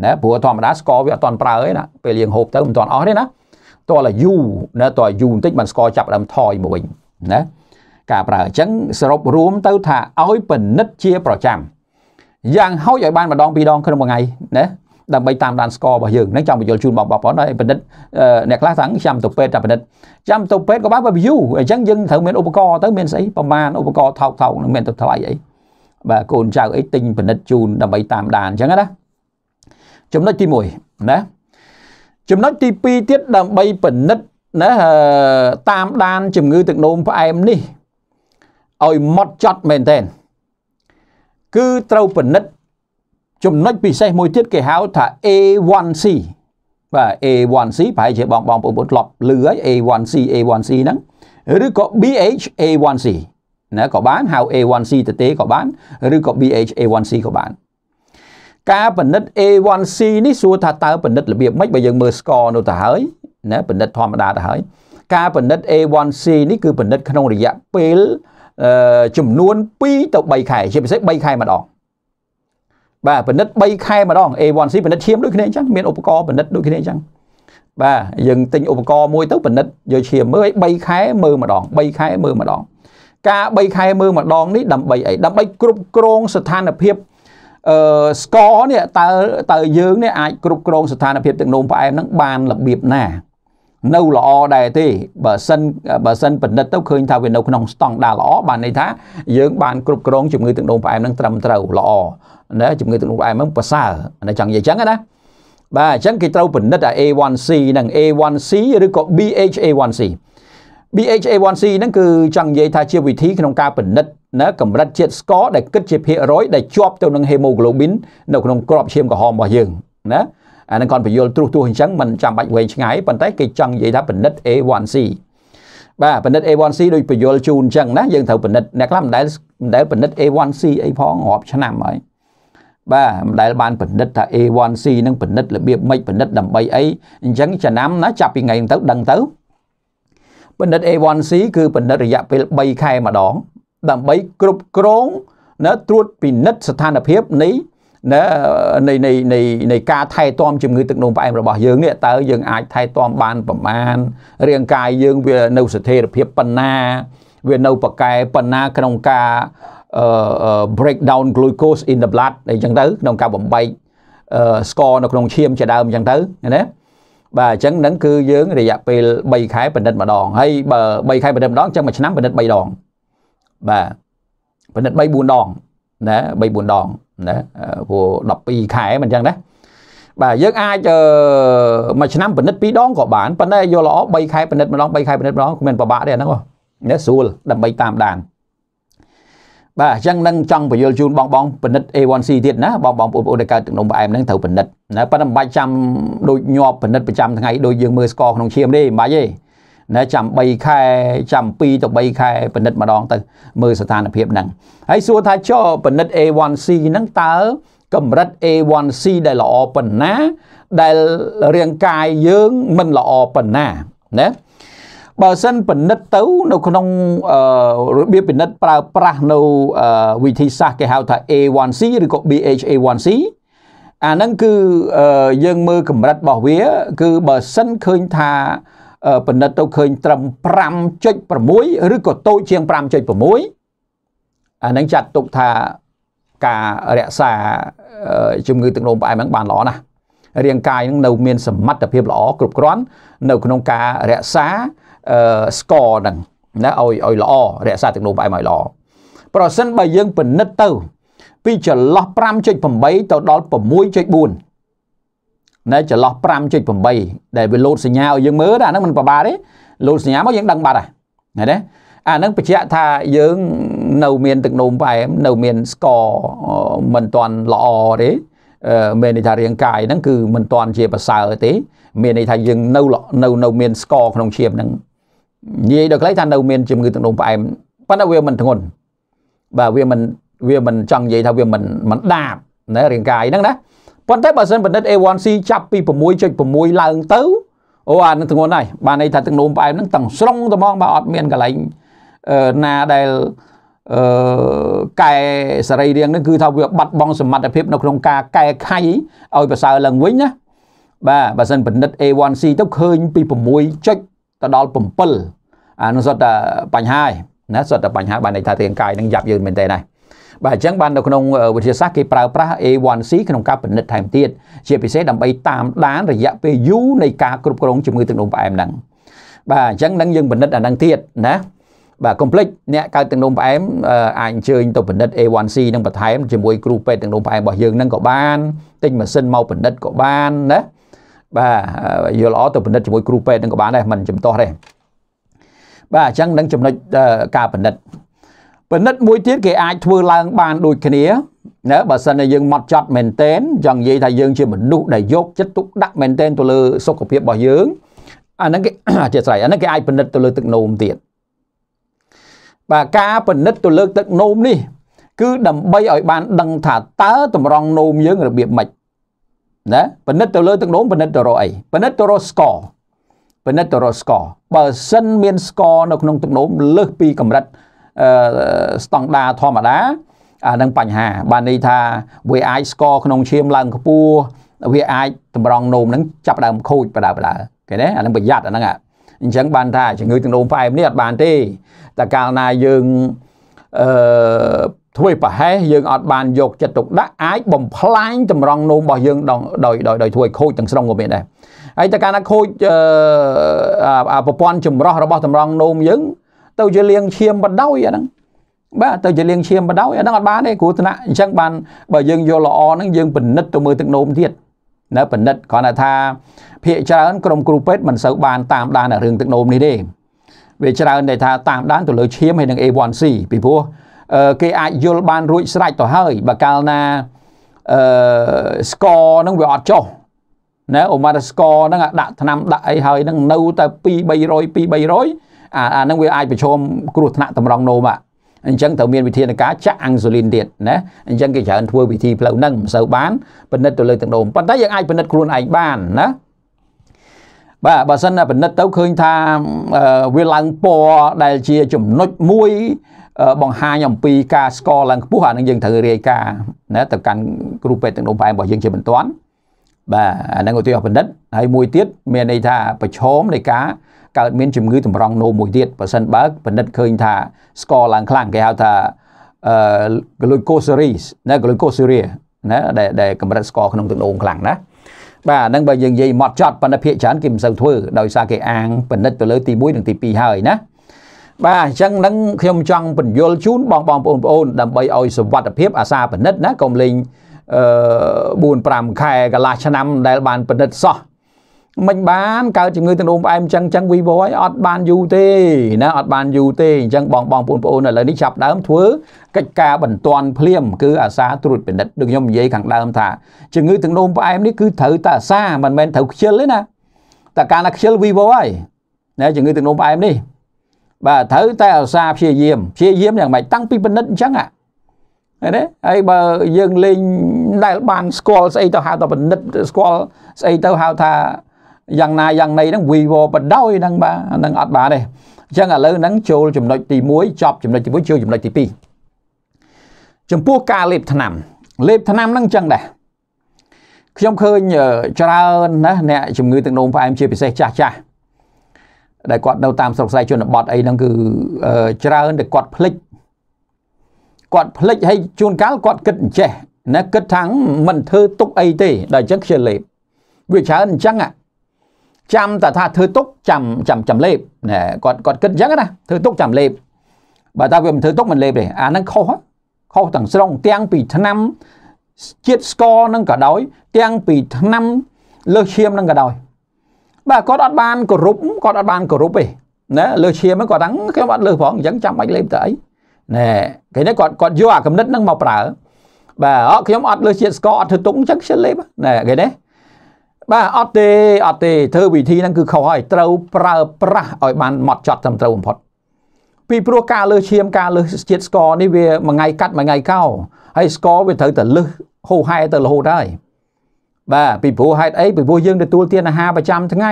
Speaker 1: ណាព្រោះធម្មតាស្ករវាអត់តន់ប្រើទេណាពេលលាងហូបទៅមិនតន់អស់ទេណាតលយូណាតលយូបន្តិចបានស្ករចាប់ដើមថយមកវិញណាការប្រើអញ្ចឹងសរុបរួមទៅថាឲ្យពិនិត្យជាប្រចាំយ៉ាងហោចឲ្យបានម្ដងពីរដង ក្នុងមួយថ្ងៃណាដើម្បីតាមដានស្គររបស់យើងហ្នឹងចង់បញ្យល់ជូនបងប្អូនឲ្យបណ្ឌិតអ្នកខ្លះថាចាំទៅពេទ្យតែបណ្ឌិតចាំទៅពេទ្យក៏បានបើ view អញ្ចឹងយើងត្រូវមានឧបករណ៍ទៅមានស្អីប្រមាណឧបករណ៍ថោកថោកនឹងមានទៅថ្លៃអីបាទកូនចៅអីទិញបណ្ឌិតជូនដើម្បីតាមដានអញ្ចឹងណាចំណុចទី1ណាចំណុចទី2ទៀតដើម្បីពិនិត្យណាតាមដានជំងឺទឹកនោមផ្អែមនេះឲ្យម៉ត់ចត់មែនតើគឺត្រូវពិនិត្យចំណុចពិសេសមួយទៀតគេហៅថា A1C បាទ A1C ប្រហែលជាបងបងប្អូនធ្លាប់លឺហើយ A1C A1C ហ្នឹងឬក៏ BH A1C ណាក៏បានហៅ A1C ទៅទេក៏បានឬក៏ BH A1C ក៏បានការពិនិត្យ A1C នេះសួរថាតើពិនិត្យរបៀបម៉េចបើយើងមើល score នោះទៅហើយណាពិនិត្យធម្មតាទៅហើយ ការពិនិត្យ A1C នេះគឺពិនិត្យក្នុងរយៈពេលចំនួន2ទៅ3ខែជាពិសេស3ខែម្ដងបាទពិនិត្យ3ខែម្ដង A1C ពិនិត្យឈាមដូចគ្នាអញ្ចឹងមានឧបករណ៍ពិនិត្យដូចគ្នាអញ្ចឹងបាទយើងទិញឧបករណ៍មួយទៅពិនិត្យយកឈាមមើលឲ្យ3ខែមើលម្ដង3ខែមើលម្ដងការ3ខែមើលម្ដងនេះដើម្បីអីដើម្បីគ្រប់គ្រងស្ថានភាពអឺស្ករនេះតើតើយើងនេះអាចគ្រប់គ្រងស្ថានភាពទឹកនោមផ្អែមហ្នឹងបានរបៀបណានៅល្អដែរទេបើសិនបើសិនពិនិត្យទៅឃើញថាវានៅក្នុងស្តង់ដារល្អបានន័យថាយើងបានគ្រប់គ្រងជំងឺទឹកនោមផ្អែមនឹងត្រឹមត្រូវល្អណាជំងឺទឹកនោមផ្អែមហ្នឹងប្រសើរណាចង់និយាយចឹងណាបាទអញ្ចឹងគេត្រូវពិនិត្យអា A1C និង A1C ឬក៏ BHA1C BHA1C ហ្នឹងគឺចង់និយាយថាជាវិធីក្នុងការពិនិត្យណាកម្រិតជាតិស្ករដែលគិតជាភាគរយដែលជាប់ទៅនឹង hemoglobin នៅក្នុងក្របឈាមក្រហមរបស់យើងណាអានឹងគាត់បញ្យល់ត្រុសត្រុសអញ្ចឹងมันចាំបាច់វែងឆ្ងាយប៉ុន្តែគេចង់និយាយថាបណ្ឌិត A1C បាទបណ្ឌិត A1C ដូចបញ្យល់ជូនអញ្ចឹងណាយើងត្រូវបណ្ឌិតអ្នកខ្លះមិនដែលមិនដែលបណ្ឌិត A1C អីផងរាប់ឆ្នាំហើយបាទមិនដែលបានបណ្ឌិតថា A1C នឹងបណ្ឌិតរបៀបម៉េចបណ្ឌិតដើម្បីអីអញ្ចឹងចំណាំណា ចាប់ពីថ្ងៃហ្នឹងទៅដឹងទៅបណ្ឌិត A1C គឺបណ្ឌិតរយៈពេល3ខែម្ដងដើម្បីគ្រប់គ្រងណាត្រួតពិនិត្យស្ថានភាពនៃណានៃនៃនៃនៃការថែទាំជំងឺទឹកនោមផ្អែមរបស់យើងនេះតើយើងអាចថែទាំបានប្រមាណរាងកាយយើងវានៅស្ថិរភាពប៉ុណ្ណាវានៅប្រកែប៉ុណ្ណាក្នុងការ break down glucose in the blood អីចឹងទៅក្នុងការបំបែកស្ករនៅក្នុងឈាមជាដើមអញ្ចឹងទៅណាបាទអញ្ចឹងហ្នឹងគឺយើងរយៈពេល3ខែបណ្ឌិតម្ដងហើយបើ3ខែបណ្ឌិតម្ដងអញ្ចឹងមួយឆ្នាំបណ្ឌិត3ដងបាទបណ្ឌិត3 4ដងណា3 4ដងណាព្រោះ12ខែមិនចឹងណាបាទយើងអាចមួយឆ្នាំពិនិត្យ2ដងក៏បានប៉ុន្តែយកល្អ3ខែពិនិត្យម្ដង3ខែពិនិត្យម្ដងគ្មានពិបាកទេអាហ្នឹងណាស្រួលដើម្បីតាមដានបាទអញ្ចឹងនឹងចង់បញ្យល់ជូនបងបងពិនិត្យ A1C ទៀតណាបងបងបងប្អូនដែលកើតទឹកនោមផ្អែមហ្នឹងត្រូវពិនិត្យណាប៉ុន្តែមិនបាច់ចាំដូចញាប់ពិនិត្យប្រចាំថ្ងៃដូចយើងមើលស្ករក្នុងឈាមទេមិនបាច់ទេណាចាំ3ខែចាំ2ទៅ3ខែពិនិត្យម្ដងទៅមើលស្ថានភាពហ្នឹងហើយសួរថាចុះពិនិត្យ A1C ហ្នឹងតើកម្រិត A1C ដែលល្អប៉ុណ្ណាដែលរាងកាយយើងមិនល្អប៉ុណ្ណាណាបើសិនពិនិត្យទៅ នៅក្នុងរបៀបពិនិត្យប្រើប្រាស់នៅវិធីសាស្ត្រគេហៅថា A1C ឬក៏ BHA1C អាហ្នឹងគឺយើងមើលកម្រិតរបស់វា គឺបើសិនឃើញថាពិនិត្យទៅឃើញត្រឹម5.6ឬក៏តូចជាង5.6អានឹងចាត់ទុកថាការរក្សាជំងឺទឹកនោមផ្អែមហ្នឹងបានល្អណាស់រាងកាយនឹងនៅ មានសមត្ថភាពល្អគ្រប់គ្រាន់នៅ ក្នុងការរក្សាស្កហ្នឹង ណាឲ្យឲ្យល្អរក្សាទឹកនោមផ្អែមឲ្យល្អប្រសិនបើយើង ពិនិត្យទៅពីចន្លោះ5.8ទៅដល់6.4នៅចន្លោះ5.8ដែលវាលោតសញ្ញាឲ្យយើងមើលអាហ្នឹងមិនប្របាទទេលោតសញ្ញាមកយើងដឹងបាត់ហើយណាទេអាហ្នឹងបញ្ជាក់ថាយើងនៅមានទឹកនោមផ្អែមនៅមានស្ករមិនទាន់ល្អទេមានន័យថារាងកាយហ្នឹងគឺមិនទាន់ជាប្រសើរទេមានន័យថាយើងនៅនៅនៅមានស្ករក្នុងឈាមហ្នឹងនិយាយដល់ខ្លីថានៅមានជំងឺទឹកនោមផ្អែមប៉ុន្តែវាមិនធ្ងន់បាទវាមិនវាមិនចង់និយាយថាវាមិនមិនដាបណារាងកាយហ្នឹងណាប៉ុន្តែបើសិនបណ្ឌិត A1C ចាប់ពី6.6ឡើងទៅអូអានឹងធ្ងន់ហើយបានន័យថាទឹកនោមផ្អែមហ្នឹងទាំងស្រុងតែហ្មងបើអត់មានកន្លែងណាដែលអឺកែសរីរាង្គហ្នឹងគឺថាវាបាត់បង់សមត្ថភាពនៅក្នុង ការកែខៃឲ្យប្រសើរឡើងវិញណាបាទបើសិនបណ្ឌិត A1C ទៅឃើញពី6ចុចទៅដល់7អានោះសុទ្ធតែបញ្ហាហើយណាសុទ្ធតែបញ្ហាបានន័យថារាងកាយនឹងយ៉ាប់យឺនមែនទេណាបាទអញ្ចឹងបាននៅក្នុងវិទ្យាសាស្ត្រគេប្រើប្រាស់ A1C ក្នុងការពិនិត្យថែមទៀតជាពិសេសដើម្បីតាមដានរយៈពេលយូរនៃការគ្រប់គ្រងជំងឺទឹកនោមផ្អែមហ្នឹងបាទអញ្ចឹងនឹងយើងពិនិត្យអាហ្នឹងទៀតណាបាទកុំភ្លេចអ្នកកើតទឹកនោមផ្អែមអាចអញ្ជើញទៅពិនិត្យ A1C នឹងបន្ថែមជាមួយគ្រូពេទ្យទឹកនោមផ្អែមរបស់យើងនឹងក៏បានទិញម៉ាស៊ីនមកពិនិត្យក៏បានណាបាទយល់ល្អទៅពិនិត្យជាមួយគ្រូពេទ្យនឹងក៏បានដែរមិនចំទាស់ទេបាទអញ្ចឹងនឹងចំណុចការពិនិត្យពិនិត្យមួយទៀតគេអាចធ្វើឡើងបានដូចគ្នាណាបើសិនតែយើងមកចត់មែនតែនចង់និយាយថាយើងជាមនុស្សដែលយកចិត្តទុកដាក់មែនតែនទៅលើសុខភាពរបស់យើងអាហ្នឹងគេអធិស្ឋានអាហ្នឹងគេអាចពិនិត្យទៅលើទឹកនោមទៀតបាទការពិនិត្យទៅលើទឹកនោមនេះគឺដើម្បីឲ្យបាន ដឹងថាតើតម្រង់នោមយើងរបៀបម៉េចណាពិនិត្យទៅលើទឹកនោមពិនិត្យទៅរកអីពិនិត្យទៅរកស្ករពិនិត្យទៅរកស្ករបើសិនមានស្ករនៅក្នុងទឹកនោមលើសពីកម្រិត0.5ស្តង់ដាធម្មតាអានឹងបញ្ហាបានន័យថាវាអាចស្គរក្នុងឈាមឡើងខ្ពស់វាអាចតម្រង់នោមនឹងចាប់ដើមខូចបដាបដាគេណាអានឹងប្រយ័ត្នអាហ្នឹងអញ្ចឹងបានថាជំងឺទឹកនោមផ្អែមនេះអត់បានទេតែកាលណាយើងអឺធ្វើប្រហែសយើងអត់បានយកចិត្តទុកដាក់អាចបំផ្លាញតម្រង់នោមរបស់យើងដោយដោយដោយធ្វើឲ្យខូចទាំងស្រុងក៏មានដែរហើយតែកាលណាខូចអឺប្រព័ន្ធចម្រោះរបស់តម្រង់នោមយើងទៅជាលៀងឈាមបដោយអាហ្នឹងបាទទៅជាលៀងឈាមបដោយអាហ្នឹងអត់បានទេគ្រូថ្នាក់អញ្ចឹងបានបើយើងយល់ល្អហ្នឹងយើងពិនិត្យទៅមើលទឹកនោមទៀតនៅពិនិត្យគ្រាន់តែថាភាកច្រើន ក្រុមគ្រូពេទ្យមិនសូវបានតាមដានរឿងទឹកនោមនេះទេវាច្រើនតែថាតាមដានទៅលើឈាមហើយនឹង A1C ពីព្រោះគេអាចយល់បានរួចស្រេចទៅហើយបើកាលណាអឺស្កនឹងវាអត់ចុះណាអូម៉ាត់ស្កនឹងដាក់ឆ្នាំដាក់អីហើយនឹងនៅតែ2 300 2 300អាអានឹងវាអាចប្រឈមគ្រោះថ្នាក់តម្រង់នោមអាអញ្ចឹងត្រូវមានវិធានការចាក់អង់ស៊ូលីនទៀតណាអញ្ចឹងគេច្រើនធ្វើវិធីផ្លូវហ្នឹងមិនសូវបានពិនិត្យទៅលើទឹកនោមប៉ុន្តែយើងអាចពិនិត្យខ្លួនឯងបានណាបាទបើសិនណាពិនិត្យទៅឃើញថាវាឡើងពណ៌ដែលជាចំណុចមួយបង្ហាញអំពីការស្គរឡើងខ្ពស់អានឹងយើងត្រូវរាយការណ៍ណាទៅកាន់គ្រូពេទ្យទឹកនោមផ្អែមរបស់យើងជាបន្ទាន់បាទអានឹងឧទាហរណ៍ពិនិត្យហើយមួយទៀតមានន័យថាប្រឈមនៃការកើតមានជំងឺតម្រង់នោមមួយទៀតប៉ះសិនបើបណ្ឌិតឃើញថាស្ករឡើងខ្លាំងគេហៅថាអឺ glucoseries ណា glucosuria ណាដែលកម្រិតស្ករក្នុងទឹកដូងខ្លាំងណាបាទហ្នឹងបើយើងនិយាយមកចត់ប៉ុន្តែភាកច្រើនគេមិនសូវធ្វើដោយសារគេអាងបណ្ឌិតទៅលើទី1និងទី2ហើយណាបាទអញ្ចឹងនឹងខ្ញុំចង់បញ្យល់ជូនបងបងប្អូនប្អូនដើម្បីឲ្យសុវត្ថិភាពអាសាបណ្ឌិតណាកុំលេងអឺ4 5ខែកន្លះឆ្នាំដែលបានបណ្ឌិតសោះមិនបានកើតជំងឺទឹកនោមផ្អែមអញ្ចឹងអញ្ចឹង vivo ហើយអត់បានយូរទេណាអត់បានយូរទេអញ្ចឹងបងបងបងប្អូនឥឡូវនេះចាប់ដើមធ្វើកិច្ចការបន្ទាន់ភ្លាមគឺអាសាត្រួតពិនិត្យដូចខ្ញុំនិយាយខាងដើមថាជំងឺទឹកនោមផ្អែមនេះគឺត្រូវតែអាសាមិនមែនត្រូវខ្ជិលទេណាតែកាលណាខ្ជិល vivo ហើយណាជំងឺទឹកនោមផ្អែមនេះបាទត្រូវតែអាសាព្យាយាមព្យាយាមយ៉ាងម៉េចតាំងពីពិនិត្យអញ្ចឹងហ៎ណាហើយបើយើងលេងដែលបានស្គាល់ស្អីទៅហៅថាពិនិត្យស្គាល់ស្អីទៅហៅថាយ៉ាងណាយ៉ាងណីហ្នឹងវីវបដោយហ្នឹងបាទហ្នឹងអត់បានទេអញ្ចឹងឥឡូវហ្នឹងចូលចំណុចទី1ចប់ចំណុចទី1ចូលចំណុចទី2ចំពោះការលេបថ្នាំលេបថ្នាំហ្នឹងអញ្ចឹងដែរខ្ញុំឃើញច្រើនណាស់អ្នកជំងឺទឹកនោមផ្អែមជាពិសេសចាស់ចាស់ដែលគាត់នៅតាមស្រុកស្រែជនបទអីហ្នឹងគឺច្រើនតែគាត់ភ្លេចគាត់ភ្លេចហើយជួនកាលគាត់គិតអញ្ចេះណាគិតថាមិនធ្វើទុកអីទេដល់អញ្ចឹងខ្ជិលលេបវាច្រើនអញ្ចឹងអាចាំតែថាធ្វើទុកចាំចាំចាំលេបណែគាត់គាត់គិតអញ្ចឹងណាធ្វើទុកចាំលេបបើតើវាមិនធ្វើទុកមិនលេបទេអាហ្នឹងខុសខុសទាំងស្រុងទាំងពីឆ្នាំជាតិស្ករនឹងក៏ដោយទាំងពីឆ្នាំលើសឈាមនឹងក៏ដោយបាទគាត់អត់បានគោរពគាត់អត់បានគោរពទេណាលើសឈាមហ្នឹងគាត់ថាខ្ញុំអត់លើសផងអញ្ចឹងចាំបាច់លេបទៅអីណែគេនេះគាត់គាត់យកអាកំណត់ហ្នឹងមកប្រើបាទអត់ខ្ញុំអត់លើសជាតិស្ករអត់ធ្វើទុកអញ្ចឹងខ្ជិលលេបណែគេនេះបាទអត់ទេអត់ទេធ្វើវិធីហ្នឹងគឺខុសហើយត្រូវប្រើប្រាស់ឲ្យបានម៉ត់ចត់ត្រឹមត្រូវបំផុត ពីព្រោះការលើសឈាមការលើសជាតិស្ករនេះវាមួយថ្ងៃកាត់មួយថ្ងៃកោហើយស្ករវាត្រូវតែលើសហូរហែទៅរហូតហើយបាទពីព្រោះហេតុអីពីព្រោះយើងទទួលទានអាហារប្រចាំថ្ងៃ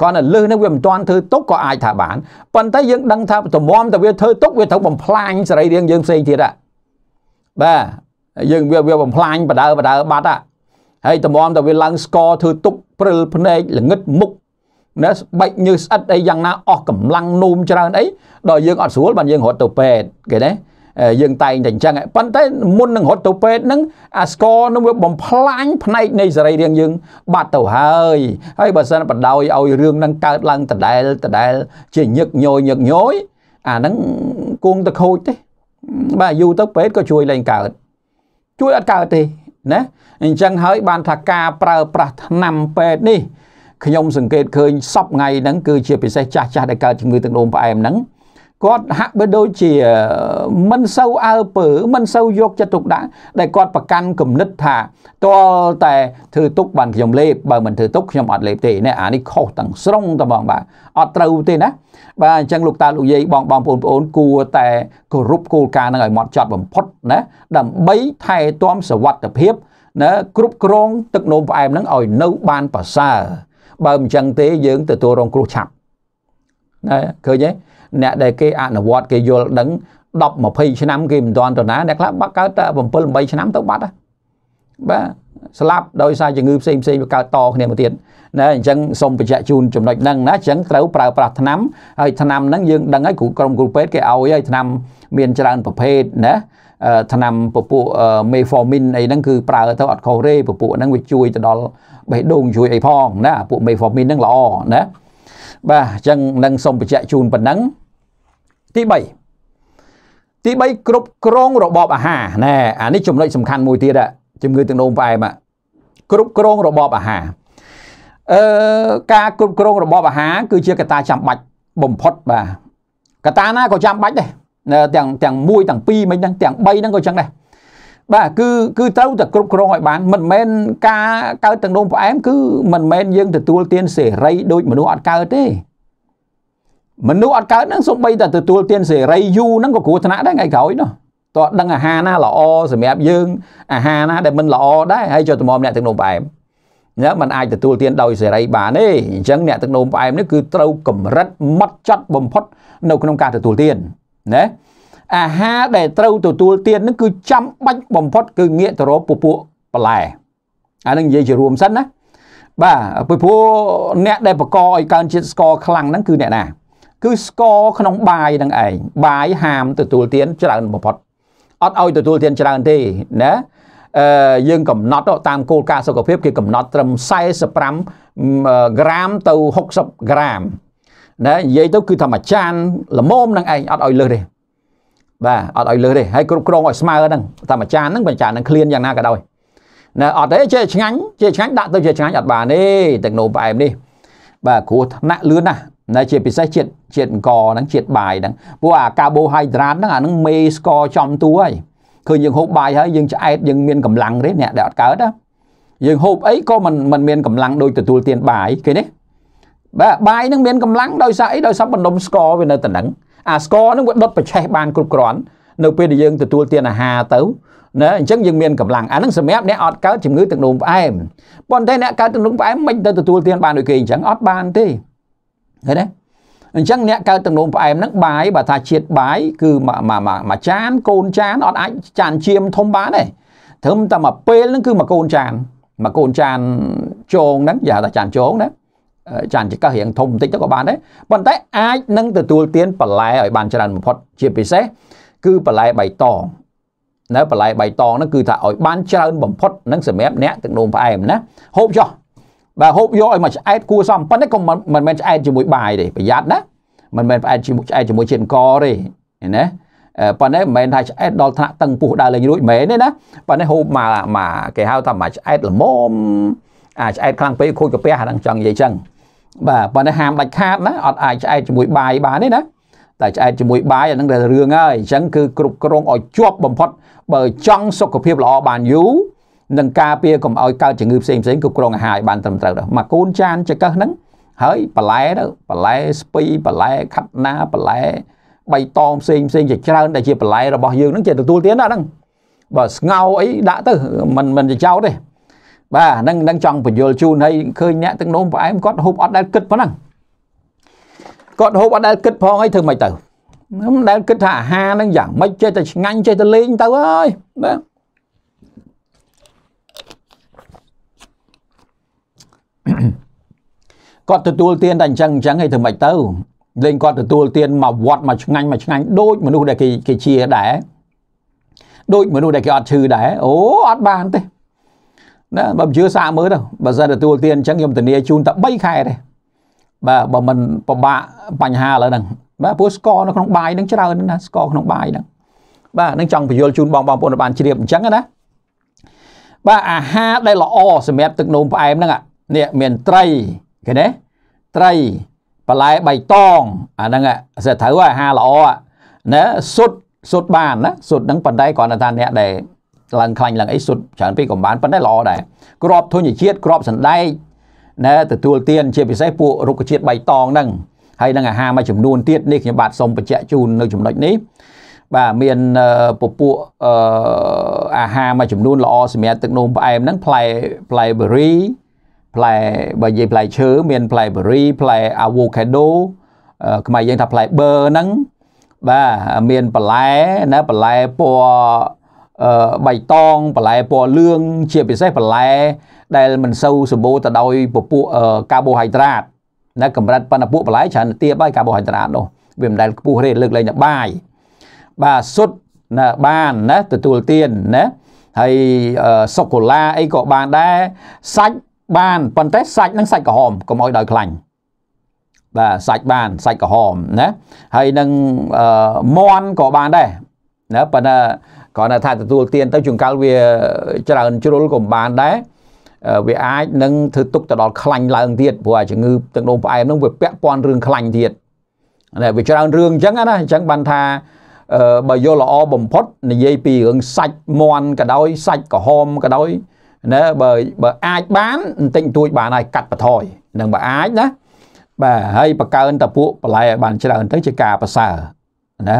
Speaker 1: គ្រាន់តែលើសហ្នឹងវាមិនទាន់ធ្វើទុកក៏អាចថាបានប៉ុន្តែយើងដឹងថាតម្រាំតែវាធ្វើទុកវាត្រូវបំផ្លាញសរីរាង្គយើងផ្សេងទៀតហ่ะបាទយើងវាបំផ្លាញបដើបដើបាត់ហ่ะហើយតម្រាំតែវាឡើងស្គរធ្វើទុកព្រិលភ្នែកល្ងឹតមុខណាបែកញើសស្អិតអីយ៉ាងណាអស់កម្លាំងនោមច្រើនអីដល់យើងអត់ស្រួលបានយើងរត់ទៅពេទ្យគេណាយើងតែងតែអញ្ចឹងប៉ុន្តែមុននឹងរត់ទៅពេទ្យហ្នឹងអាស្គរនឹងវាបំផ្លាញផ្នែកនៃសរីរាង្គយើងបាត់ទៅហើយហើយបើសិនបដោយឲ្យរឿងហ្នឹងកើតឡើងដដែលដដែលជាញឹកញយញឹកញយអាហ្នឹងគង់តែខូចទេបាទយូរទៅពេទ្យក៏ជួយលែងកើតជួយអត់កើតទេណាអញ្ចឹងហើយបានថាការប្រើប្រាស់ថ្នាំពេទ្យនេះខ្ញុំសង្កេតឃើញសពថ្ងៃហ្នឹងគឺជាពិសេសចាស់ចាស់ដែលកើតជំងឺទឹកនោមផ្អែមហ្នឹងគាត់ហាក់បីដូចជាមិនសូវអើពើមិនសូវយកចិត្តទុកដាក់ដែលគាត់ប្រកាន់គំនិតថាតលតែធ្វើទុកបានខ្ញុំលេបបើមិនធ្វើទុកខ្ញុំអត់លេបទេនេះអានេះខុសទាំងស្រុងតបងបាទអត់ត្រូវទេណាបាទអញ្ចឹងលោកតាលោកយាយបងបងបងប្អូនគួរតែគោរពគោលការណ៍នឹងឲ្យម៉ត់ចត់បំផុតណាដើម្បីថែទាំសวัสดิភាពណាគ្រប់គ្រង ទឹកនោមផ្អែមនឹងឲ្យនៅបានប្រសើរបើមិនអញ្ចឹងទេយើងទទួលរងគ្រោះឆាប់ណាឃើញទេអ្នកដែលគេអនុវត្តគេយល់ដឹង10 20ឆ្នាំគេមិនទាន់ទៅណាអ្នកខ្លះបាក់កើតតែ7 8ឆ្នាំទៅបាត់បាទស្លាប់ដោយសារជំងឺផ្សេងផ្សេងវាកើតតគ្នាមកទៀតណាអញ្ចឹងសូមបញ្ជាក់ជូនចំណុចហ្នឹងណាអញ្ចឹងត្រូវប្រើប្រាស់ថ្នាំហើយថ្នាំហ្នឹងយើងដឹងហើយគ្រូក្រុមគ្រូពេទ្យគេឲ្យហើយថ្នាំមានច្រើនប្រភេទណាថ្នាំពពួកមេហ្វមីនអីហ្នឹងគឺប្រើទៅអត់ខុសទេពពួកហ្នឹងវាជួយទៅដល់បេះដូងជួយអីផងណាពួកមេហ្វមីនហ្នឹងល្អណាបាទអញ្ចឹងនឹងសូមបញ្ជាក់ជូនប៉ុណ្ណឹងទី3ទី3គ្រប់គ្រងរបបអាហារណែអានេះចំណុចសំខាន់មួយទៀតជំងឺទឹកនោមផ្អែមគ្រប់គ្រងរបបអាហារអឺការគ្រប់គ្រងរបបអាហារគឺជាកត្តាចាំបាច់បំផុតបាទកត្តាណាក៏ចាំបាច់ដែរទាំងទាំង1ទាំង2មិនទាំងទាំង3ហ្នឹងក៏ចឹងដែរបាទគឺគឺត្រូវតែគ្រប់គ្រងឲ្យបាន មិនមែនការកើតទឹកនោមផ្អែមគឺមិនមែនយើងទទួលទានសេរីដូចមនុស្សអត់កើតទេមនុស្សអត់កើតហ្នឹងសូម្បីតែទទួលទានសេរីយូរហ្នឹងក៏គ្រោះថ្នាក់ដែរថ្ងៃក្រោយនោះតើដឹងអាហារណាល្អសម្រាប់យើងអាហារណាដែលមិនល្អដែរហើយចូលតម្រាំអ្នកទឹកនោមផ្អែមណាมันអាចទទួលទានដោយសេរីបានទេអញ្ចឹងអ្នកទឹកនោមផ្អែមនេះគឺត្រូវកម្រិតម៉ត់ចត់បំផុតនៅក្នុងការទទួលទានណាអាហារដែលត្រូវទទួលទាននឹងគឺចាំបាច់បំផុតគឺងាកទៅរកពពួកបន្លែអានឹងនិយាយជារួមសិនណាបាទពីព្រោះអ្នកដែលបង្កឲ្យកើនជាតិស្ករខ្លាំងហ្នឹងគឺអ្នកណាគឺស្គរក្នុងបាយនឹងឯងបាយហាមទទួលទានច្រើនបំផុតអត់ឲ្យទទួលទានច្រើនទេណាអឺយើងកំណត់តាមគោលការណ៍សុខភាពគេកំណត់ត្រឹម45ក្រាមទៅ60ក្រាមណានិយាយទៅគឺថាមួយចាន ល្មមនឹងឯងអត់ឲ្យលើសទេបាទអត់ឲ្យលើសទេហើយគ្រប់គ្រងឲ្យស្មើហ្នឹងតែមួយចានហ្នឹងមួយចានហ្នឹងឃ្លានយ៉ាងណាក៏ដោយណាអត់ទេចេះឆ្ងាញ់ចេះឆ្ងាញ់ដាក់ទៅចេះឆ្ងាញ់អត់បានទេទឹកនោមផ្អែមនេះបាទគ្រោះថ្នាក់លឿនណាស់ណាជាពិសេសជាតិជាតិអង្គហ្នឹងជាតិបាយហ្នឹងព្រោះអាកាបូហៃដ្រាតហ្នឹងអាហ្នឹងមេស្ករចំតួហើយឃើញយើងហូបបាយហើយយើងឆ្អែតយើងមានកម្លាំងទេអ្នកដែលអត់កើតណាយើងហូបអីក៏មិនមិនមានកម្លាំងដូចទទួលទានបាយឃើញទេបាទបាយហ្នឹងមានកម្លាំងដោយសារអីដោយសារបណ្ដុំស្ករវានៅតែហ្នឹងអាស្ករហ្នឹងវាដុតប្រឆេះបានគ្រប់គ្រាន់នៅពេលដែលយើងទទួលទានអាហារទៅណាអញ្ចឹងយើងមានកម្លាំងអាហ្នឹងសម្រាប់អ្នកអត់កើតជំងឺទឹកនោមផ្អែមប៉ុន្តែអ្នកកើតទឹកនោមផ្អែមមិនទៅទទួលទានបានដូចគេអញ្ចឹងអត់បានទេឃើញទេអញ្ចឹងអ្នកកើតទំនោមផ្អែមហ្នឹងបាយបើថាជាតិបាយគឺមួយចានកូនចានអត់អាចចានជៀមធំបានទេត្រឹមតែមួយពេលហ្នឹងគឺមួយកូនចានមួយកូនចានចងហ្នឹងគេហៅថាចានចងណាចានចកឹះរៀងធំបន្តិចទៅក៏បានដែរប៉ុន្តែអាចនឹងទទួលទានបន្លែឲ្យបានច្រើនបំផុតជាពិសេសគឺបន្លែបៃតងនៅបន្លែបៃតងហ្នឹងគឺថាឲ្យបានច្រើនបំផុតនឹងសម្រាប់អ្នកទឹកនោមផ្អែមណាហូបចុះបាទហូបយកឲ្យមកឆ្អែតគួសមប៉ុន្តែក៏មិនមែនឆ្អែតជាមួយបាយទេប្រយ័ត្នណាមិនមែនឆ្អែតជាមួយឆ្អែតជាមួយជាតិអង្ករទេណាប៉ុន្តែមិនមែនថាឆ្អែតដល់ថ្នាក់តឹងពោះដើរលេងរួចមែនទេណាប៉ុន្តែហូបមកមកគេហៅថាមកឆ្អែតល្មមអាឆ្អែតខ្លាំងពេកខូចកាពះហ្នឹងចង់និយាយចឹងបាទប៉ុន្តែហាមដាច់ខាតណាអត់អាចឆ្អែតជាមួយបាយបានទេណាតែឆ្អែតជាមួយបាយអាហ្នឹងតែរឿងហើយអញ្ចឹងគឺគ្រប់គ្រងឲ្យជាប់បំផុតបើចង់សុខភាពល្អបានយូរនិងការពារកុំឲ្យកើតជំងឺផ្សេងផ្សេងគ្រប់គ្រងអាហារឲ្យបានត្រឹមត្រូវដែរមកកូនចានចកឹះហ្នឹងហើយបន្លែទៅបន្លែស្ពៃបន្លែខាត់ណាបន្លែបៃតងផ្សេងផ្សេងជាច្រើនដែលជាបន្លែរបស់យើងហ្នឹងជាទទួលទានដល់ហ្នឹងបើស្ងោអីដាក់ទៅមិនមិនចោតទេ បាទហ្នឹងហ្នឹងចង់បញ្យលជូនឲ្យឃើញអ្នកទឹកនោមផ្អែមគាត់ហូបអត់ដែលគិតប៉ុណ្ណឹងគាត់ហូបអត់ដែលគិតផងអីធ្វើម៉េចទៅមិនដែលគិតថាអាហារហ្នឹងយ៉ាងម៉េចចេះតែឆ្ងាញ់ចេះតែលេងទៅអើយបាទគាត់ទទួលទានតែអញ្ចឹងអញ្ចឹងឯងធ្វើម៉េចទៅលេងគាត់ទទួលទានមកវត្តមកឆ្ងាញ់មកឆ្ងាញ់ដូចមនុស្សដែលគេគេជាដែរដូចមនុស្សដែលគេអត់ឈឺដែរអូអត់បានទេណាបើជឿសាកមើលទៅបើសិនទទួលទានអញ្ចឹងខ្ញុំធានាជូនតែ3ខែទេបាទបើមិនពិបាកបញ្ហាឥឡូវហ្នឹងបាទព្រោះស្ករនៅក្នុងបាយហ្នឹងច្រើនណាស្ករក្នុងបាយហ្នឹងបាទនឹងចង់បញ្យល់ជូនបងបងប្អូនបានជ្រាបអញ្ចឹងណាបាទអាហារដែលល្អសម្រាប់ទឹកនោមផ្អែមហ្នឹងអានេះមានត្រីឃើញទេត្រីបន្លែបៃតង អាហ្នឹងសេះត្រូវអាហារល្អណាសុទ្ធសុទ្ធបានណាសុទ្ធហ្នឹងប៉ុន្តែគ្រាន់តែថាអ្នកដែលឡើងខ្លាញ់ឡើងអីសុទ្ធច្រើនពេកក៏បានប៉ុន្តែល្អដែរក្របធញ្ញជាតិក្របសណ្ដែកណាទទួលទាន ជាពិសេសពួករុក្ខជាតិបៃតងហ្នឹងហើយនឹងអាហារមួយចំនួនទៀតនេះខ្ញុំបាទសូមបញ្ជាក់ជូននៅចំណុចនេះបាទមានពពួកអាហារមួយចំនួនល្អសម្រាប់ទឹកនោមផ្អែមហ្នឹងផ្លែផ្លែបេរីផ្លែបើនិយាយផ្លែឈើមានផ្លែបេរីផ្លែអាវ៉ូកាដូខ្មែរយើងថាផ្លែបឺហ្នឹងបាទមានបន្លែណាបន្លែពណ៌អឺបៃតងបន្លែពណ៌លឿងជាពិសេសបន្លែ ដែលមិនសូវសម្បូរទៅដោយពពួកកាបូហៃដ្រាតណាកម្រិតប៉ុន្តែពួកបន្លែច្រើនទាបហើយកាបូហៃដ្រាតនោះវាមិនដែលខ្ពស់ទេលើកលែងតែបាយបាទសុទ្ធណាបានណាទទួលទានណាហើយសូកូឡាអីក៏បានដែរសាច់បានប៉ុន្តែសាច់នឹងសាច់ក្រហមកុំឲ្យដោយខ្លាញ់បាទសាច់បានសាច់ក្រហមណាហើយនឹងមន់ក៏បានដែរណាប៉ុន្តែគ្រាន់តែថាទទួលទានទៅជួនកាលវាច្រើនជ្រុលក៏បានដែរវាអាចនឹងធ្វើទុកទៅដល់ខ្លាញ់ឡើងទៀតព្រោះអាជំងឺទឹកនោមផ្អែមនឹងវាពាក់ព័ន្ធរឿងខ្លាញ់ទៀតណាវាច្រើនរឿងអញ្ចឹងណាអញ្ចឹងបានថាបើយល់ល្អបំផុតនិយាយពីរឿងសាច់មន់ក៏ដោយសាច់ក្រហមក៏ដោយណាបើបើអាចបានបន្តិចបន្តួចបានហើយកាត់បន្ថយនឹងបើអាចណា បាទហើយបង្កើនតពួកបន្លែឲ្យបានច្រើនទៅជាការប្រសើរណា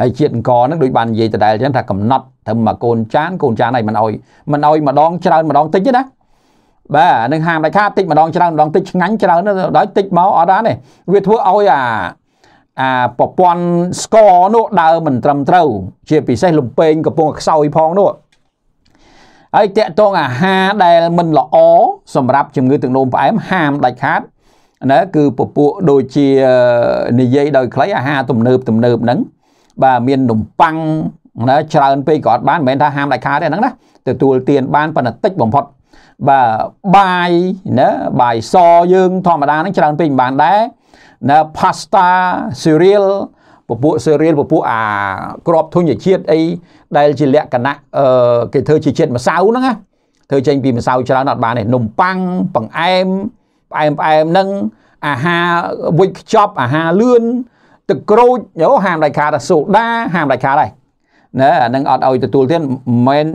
Speaker 1: ហើយជាតិអង្គនឹងដូចបាននិយាយដដែលចឹងថាកំណត់ត្រឹមមួយកូនចានកូនចានឲ្យមិនឲ្យមិនឲ្យម្ដង ច្រើនម្ដងតិចទេណាបាទនឹងហាមដាច់ខាតតិចម្ដងច្រើនម្ដងតិចឆ្ងាញ់ច្រើនដល់តិចមកអត់បានទេវាធ្វើឲ្យអាអាប្រព័ន្ធស្គរនោះដើរមិនត្រឹមត្រូវជាពិសេសលំពេងកំពុងខ្សោយផងនោះហើយតកតងអាហារដែលមិនល្អសម្រាប់ជំងឺទឹកនោមផ្អែមហាមដាច់ខាតណាគឺពពួកដូចជានិយាយដោយខ្លីអាហារទំនើបទំនើបហ្នឹងបាទមាននំប៉័ងណាច្រើនពេកក៏អត់បានមិនមែនថាហាមដាច់ខាតទេហ្នឹងណាទទួលទានបានប៉ុន្តែតិចបំផុតបាទបាយណាបាយសយើងធម្មតាហ្នឹងច្រើនពេកមិនបានដែរណា pasta cereal ពពួកសេរៀលពពួកអាក្របធុញជាតិអីដែលជាលក្ខណៈគេធ្វើជាជាតិម្សៅហ្នឹងណាធ្វើចេញពីម្សៅច្រើនអត់បានទេនំប៉័ងបង្អែមផ្អែមផ្អែមហ្នឹងអាហារវិចខ្ចប់អាហារលឿនទឹកក្រូចយោហាមដាច់ខាតសូដាហាមដាច់ខាតដែរណែអានឹងអត់ឲ្យទទួលទានមិន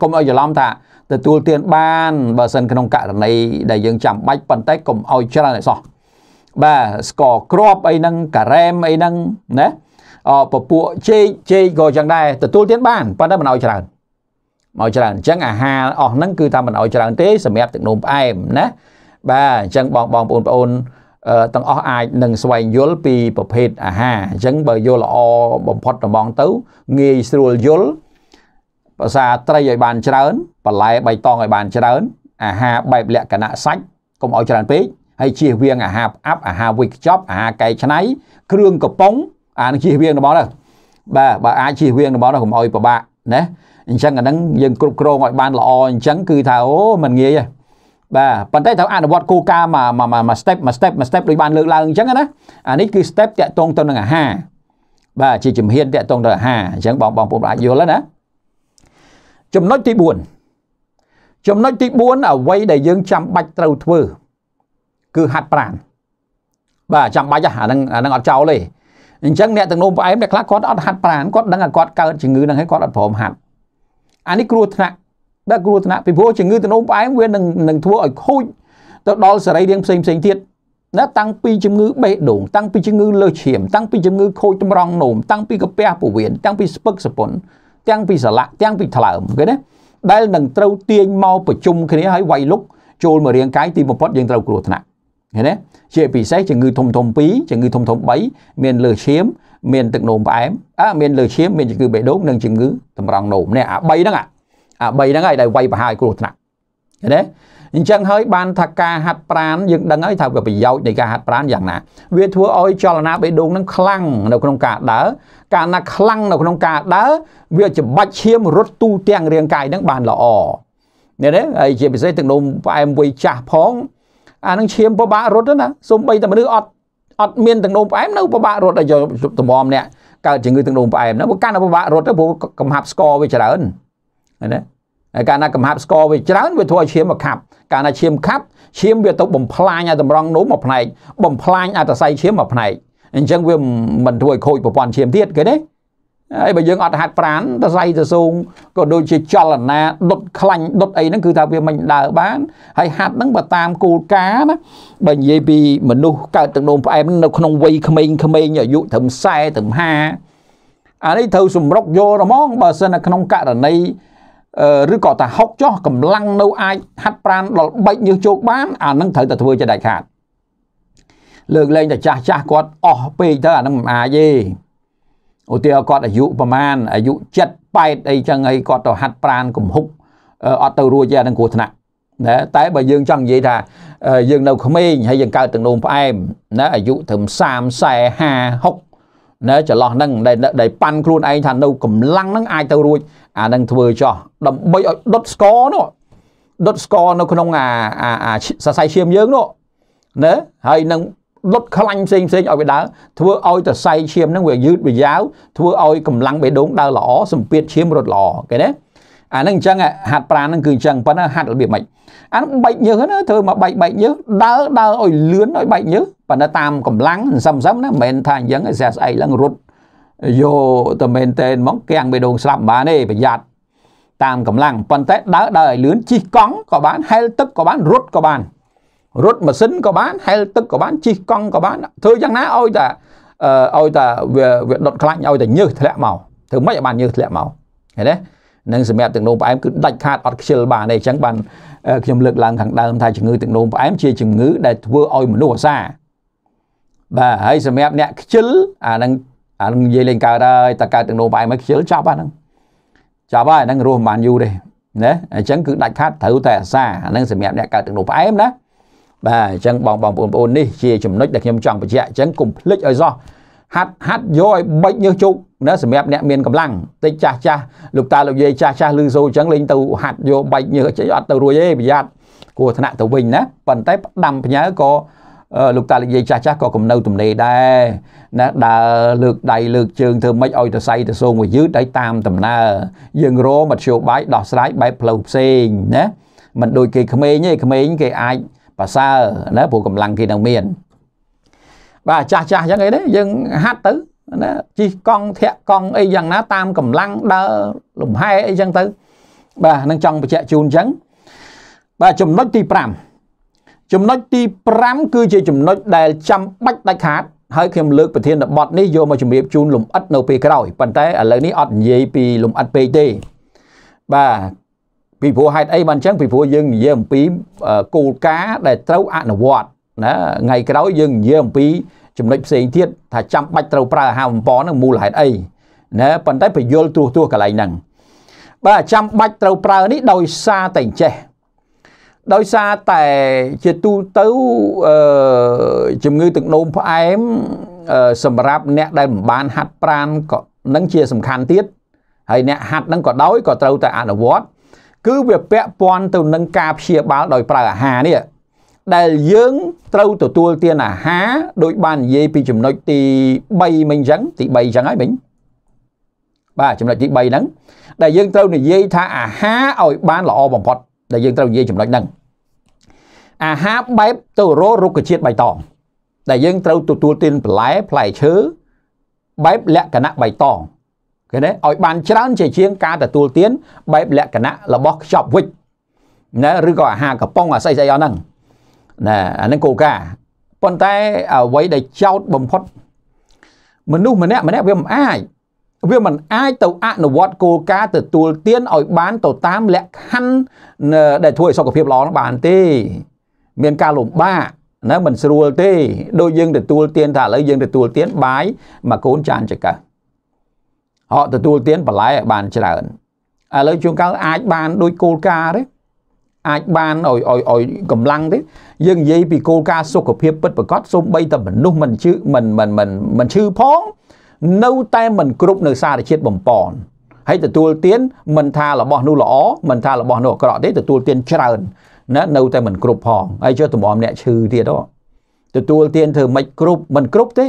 Speaker 1: កុំឲ្យច្រឡំថាទទួលទាន បានបើសិនក្នុងករណីដែលយើងចាំបាច់ប៉ុន្តែកុំឲ្យច្រើនឲ្យសោះបាទស្ករគ្រាប់អីហ្នឹងការ៉េមអីហ្នឹងណាអពពួកជែកជែកក៏ចឹងដែរទទួលទានបានប៉ុន្តែមិនឲ្យច្រើនមកច្រើនអញ្ចឹងអាហារអស់ហ្នឹងគឺថាមិនឲ្យច្រើនទេសម្រាប់ទឹកនោមផ្អែមណាបាទអញ្ចឹងបងបងបងប្អូនទាំងអស់អាចនឹងស្វែងយល់ពីប្រភេទអាហារអញ្ចឹងបើយល់ល្អបំផុតត្មងទៅងាយស្រួលយល់ภาษาត្រីឲ្យបានច្រើនបន្លែបៃតងឲ្យបានច្រើនអាហារបែបលក្ខណៈសាច់កុំឲ្យច្រើនពេកហើយជៀសវាងអាហារផ្អាប់អាហារវេចខ្ចប់អាហារកែច្នៃគ្រឿងកំប៉ុងអានឹងជៀសវាងរបស់នោះបាទបើអាចជៀសវាងរបស់នោះកុំអោយពិបាកណាអញ្ចឹងអាហ្នឹងយើងគ្រប់គ្រងឲ្យបានល្អអញ្ចឹងគឺថាអូมันងាយទេបាទប៉ុន្តែត្រូវអនុវត្តគោលការណ៍មួយមួយ step មួយ step មួយ step ដូចបានលើកឡើងអញ្ចឹងណាអានេះគឺ step តាក់ទងទៅនឹងអាហារបាទជាជំហានតាក់ទងទៅអាហារអញ្ចឹងបងបងប្អូនអាចយល់ហើយណាចំណុចទី4ចំណុចទី4អ្វីដែលយើងចាំបាច់ត្រូវធ្វើគឺហាត់ប្រាណបាទចាំបាច់អាហ្នឹងអាហ្នឹងអត់ចោលទេអញ្ចឹងអ្នកទាំងនោមផ្អែមអ្នកខ្លះគាត់អត់ហាត់ប្រាណគាត់ដឹងថាគាត់កើតជំងឺហ្នឹងហើយគាត់អត់ព្រមហាត់អានេះគ្រោះថ្នាក់ដល់គ្រោះថ្នាក់ពីព្រោះជំងឺទាំងនោមផ្អែមវានឹងនឹងធ្វើឲ្យខូចទៅដល់សរីរាង្គផ្សេងផ្សេងទៀតណាតាំងពីជំងឺបេះដូងតាំងពីជំងឺលើសឈាមតាំងពីជំងឺខូចតម្រង់នោមតាំងពីកាពះពោះវៀនតាំងពីស្ពឹកសពន់ទាំងពីសលាក់ទាំងពីថ្លើមគេណាដែលនឹងត្រូវទាញមកប្រជុំគ្នាឲ្យវាយលុកចូលមករាងកាយទីបំផុតយើងត្រូវគ្រោះថ្នាក់ឃើញទេជាពិសេសជំងឺធំធំ2ជំងឺធំធំ3មានលើឈាមមានទឹកនោមផ្អែមអ่าមានលើឈាមមានជំងឺបេះដូងនិងជំងឺតម្រង់នោមនេះអា3ហ្នឹងអា3ហ្នឹងហើយដែលវាយប្រហារឲ្យគ្រោះថ្នាក់ឃើញទេអញ្ចឹងហើយបានថាការហាត់ប្រានយើងដឹងហើយថាវាប្រយោជន៍នៃការហាត់ប្រានយ៉ាងណាវាធ្វើឲ្យចលនាបេះដូងនឹងខ្លាំងនៅក្នុងការដើរកាលណាខ្លាំងនៅក្នុងការដើរវាច្បាច់ឈាមរត់ទូទាំងរាងកាយនឹងបានល្អនេះទេហើយជាពិសេសទឹកនោមផ្អែមវ័យចាស់ផងអានឹងឈាមពិបាករត់ណាសូម្បីតែមនុស្សអត់អត់មានទឹកនោមផ្អែមនៅពិបាករត់ឲ្យយកតម្រាំអ្នកកើតជំងឺទឹកនោមផ្អែមហ្នឹងវាកាន់តែពិបាករត់ទៅព្រោះកំហាប់ស្ករវាច្រើនណាហើយកាលណាកំហាប់ស្ករវាច្រើនវាធ្វើឲ្យឈាមមកខាប់កាលណាឈាមខាប់ឈាមវាទៅបំផ្លាញអាតម្រង់នោមមួយផ្នែកបំផ្លាញអាតស័យឈាមមួយផ្នែកអញ្ចឹងវាមិនធ្វើឲ្យខូចប្រព័ន្ធឈាមទៀតគេទេហើយបើយើងអត់ហាត់ប្រានទៅសៃទៅសូងក៏ដូចជាចលនាដុតខ្លាញ់ដុតអីហ្នឹងគឺថាវាមិនដើរបានហើយហាត់ហ្នឹងបើតាមគោលការណ៍ណាបើនិយាយពីមនុស្សកើតទឹកនោមផ្អែមនៅក្នុងវ័យក្មេងៗអាយុត្រឹម40ត្រឹម50អានេះត្រូវសម្រុកយកហ្មងបើសិននៅក្នុងករណីឬក៏ថាហុកចោះកម្លាំងនៅអាចហាត់ប្រាន ដល់បែកញើសជោគបានអានឹងត្រូវតែធ្វើជាដាច់ខាតលើកលែងតែចាស់ចាស់គាត់អស់ពេកទៅអានឹងមិនអាចទេឧទាហរណ៍គាត់អាយុប្រហែលអាយុ7 8អីចឹងហើយគាត់ទៅហាត់ប្រានកំហុកអត់ទៅរួចទេអានឹងគ្រោះថ្នាក់ណាតែបើយើងចង់និយាយថាយើងនៅក្មេងហើយយើងកើតទឹកនោមផ្អែមណាអាយុត្រឹម30 40 50ណាចន្លោះហ្នឹងដែលប៉ាន់ខ្លួនឯងថានៅកម្លាំងហ្នឹងអាចទៅរួចអានឹងធ្វើចោះដើម្បីឲ្យដុតស្គរនោះដុតស្គរនៅក្នុងអាអាសរសៃឈាមយើងនោះណាហើយនឹងដុតខ្លាញ់ផ្សេងផ្សេងឲ្យវាដើរធ្វើឲ្យតសៃឈាមហ្នឹងវាយឺតវាយ៉ាវធ្វើឲ្យកម្លាំងបេះដូងដើរល្អសម្ពាធឈាមរត់ល្អគេណាអាហ្នឹងអញ្ចឹងហាត់ប្រាណហ្នឹងគឺអញ្ចឹងប៉ុន្តែហាត់របៀបម៉េចអាហ្នឹងបែកញើសណាធ្វើមកបែកបែកញើសដើរដើរឲ្យលឿនឲ្យបែកញើសប៉ុន្តែតាមកម្លាំងសឹមសឹមណាមិនមែនថាអញ្ចឹងស្អាតស្អីឡើងរត់យោតែមែនតែនមកគាំងបេះដូងស្លាប់បានទេប្រយ័ត្នតាមកម្លាំងប៉ុន្តែដើរដើរឲ្យលឿនជីកកង់ក៏បានហែលទឹកក៏បានរត់ក៏បានរត់ម៉ាស៊ីនក៏បានហែលទឹកក៏បានជិះកង់ក៏បានធ្វើយ៉ាងណាឲ្យតែឲ្យតែវាដុតខ្លាញ់ឲ្យតែញើសធ្លាក់មកធ្វើម៉េចឲ្យបានញើសធ្លាក់មកឃើញទេនឹងសម្រាប់ទឹកនោមផ្អែមគឺដាច់ខាតអត់ខ្ជិលបានទេអញ្ចឹងបានខ្ញុំលើកឡើងខាងដើមថាជំងឺទឹកនោមផ្អែមជាជំងឺដែលធ្វើឲ្យមនុស្សអាសាបាទហើយសម្រាប់អ្នកខ្ជិលអានឹងអានឹងនិយាយលេងកើតហើយតើកើតទឹកនោមផ្អែមមកខ្ជិលចាប់ហ្នឹងចាប់ហើយហ្នឹងរស់មិនបានយូរទេណាអញ្ចឹងគឺដាច់ខាតត្រូវតែអាសាហ្នឹងសម្រាប់អ្នកកើតទឹកនោមផ្អែមណាបាទអញ្ចឹងបងបងបងប្អូននេះជាចំណុចដែលខ្ញុំចង់បញ្ជាក់អញ្ចឹងកុំភ្លេចឲ្យសោះហាត់ហាត់យកឲ្យបិចញើសជោគណាសម្រាប់អ្នកមានកម្លាំងតិចចាស់ចាស់លោកតាលោកយាយចាស់ចាស់លឺសូរអញ្ចឹងលេងទៅហាត់យកបិចញើសចេះអត់ទៅរួចទេប្រយ័ត្នគួរថ្នាក់ទៅវិញណាប៉ុន្តែផ្ដាំផ្ញើក៏លោកតាលោកយាយចាស់ចាស់ក៏កំនៅទំនេរដែរណាដើរលើកដៃលើកជើងធ្វើម៉េចឲ្យទៅសៃទៅសូងមួយយឺតឲ្យតាមដំណើរយើងរមធ្យោបាយដោះស្រាយបែបផ្លូវផ្សេងណាមិនដូចគេក្មេងទេក្មេងគេអាចប្រសើរណាព្រោះកម្លាំងគេនឹងមាន បាទចាស់ចាស់អញ្ចឹងអីទេយើងហាត់ទៅណាជីកកង់ធាក់កង់អីយ៉ាងណាតាមកម្លាំងដើរលំហែអីចឹងទៅ បាទនឹងចង់បញ្ជាក់ជូនអញ្ចឹងបាទចំណុចទី5ចំណុចទី5គឺជាចំណុចដែលចាំបាច់ដាច់ខាតហើយខ្ញុំលើកប្រធានបទនេះយកមកជម្រាបជូនលំអិតនៅពេលក្រោយប៉ុន្តែឥឡូវនេះអត់និយាយពីលំអិតពេកទេបាទពីព្រោះហេតុអីបានអញ្ចឹងពីព្រោះយើងនិយាយអំពីគោលការណ៍ដែលត្រូវអនុវត្តណាថ្ងៃក្រោយយើងនិយាយអំពីចំណុចផ្សេងទៀតថាចាំបាច់ត្រូវប្រើអាហារបំពងហ្នឹងមូលហេតុអីណាប៉ុន្តែពយល់ទួសទួសកន្លែងហ្នឹងបាទចាំបាច់ត្រូវប្រើនេះដោយសារតែអញ្ចេះដោយសារតែជាទូទៅអឺជំងឺទឹកនោមផ្អែមសម្រាប់អ្នកដែលមិនបានហាត់ប្រានក៏នឹងជាសំខាន់ទៀតហើយអ្នកហាត់នឹងក៏ដោយក៏ត្រូវតែអនុវត្តគឺវាពាក់ព័ន្ធទៅនឹងការព្យាបាលដោយប្រើអាហារនេះដែលយើងត្រូវទទួលទានអាហារដោយបាននិយាយពីចំណុចទី3មិញអញ្ចឹងទី3អញ្ចឹងហើយមិញបាទចំណុចទី3ហ្នឹងដែលយើងត្រូវនិយាយថាអាហារឲ្យបានល្អបំផុតដែលយើងត្រូវនិយាយចំណុចហ្នឹងអាហារបែបទៅរោរុក្ខជាតិបៃតងដែលយើងត្រូវទទួលទានបន្លែផ្លែឈើបែបលក្ខណៈបៃតងគេណាឲ្យបានច្រើនជាជាងការទទួលទានបែបលក្ខណៈរបស់ខ្ចប់វិចណាឬក៏អាហារកំប៉ុងអាស័យស្អីអស់ហ្នឹងណាអាហ្នឹងគោលការណ៍ប៉ុន្តែអ្វីដែលចោតបំផុតមនុស្សម្នាក់ម្នាក់វាមិនអាចវាមិនអាចទៅអនុវត្តគោលការណ៍ទទួលទានឲ្យបានទៅតាមលក្ខខណ្ឌដែលធ្វើឲ្យសុខភាពល្អបានទេ មានការលំបាកណាមិនស្រួលទេដូចយើងទទួលទានថាឥឡូវយើងទទួលទានបាយមួយកូនចានចង្កឹះ họ ទទួលទានបន្លែឲ្យបានច្រើនឥឡូវជួនកាលអាចបានដូចគោលការណ៍ទេអាចបានឲ្យឲ្យឲ្យកម្លាំងទេយើងនិយាយពីគោលការណ៍សុខភាពពិតប្រាកដសូម្បីតែមនុស្សមិនជឺមិនមិនមិនមិនឈឺផងនៅតែមិនគ្រប់នៅសារជាតិបំពន់ ហើយទទួលទានមិនថារបស់នោះល្អមិនថារបស់នោះអាក្រក់ទេទទួលទានច្រើនណានៅតែមិនគ្រប់ផងហើយចុះតម្រាំអ្នកឈឺទៀតហ៎ទទួលទានធ្វើមិនគ្រប់មិនគ្រប់ទេ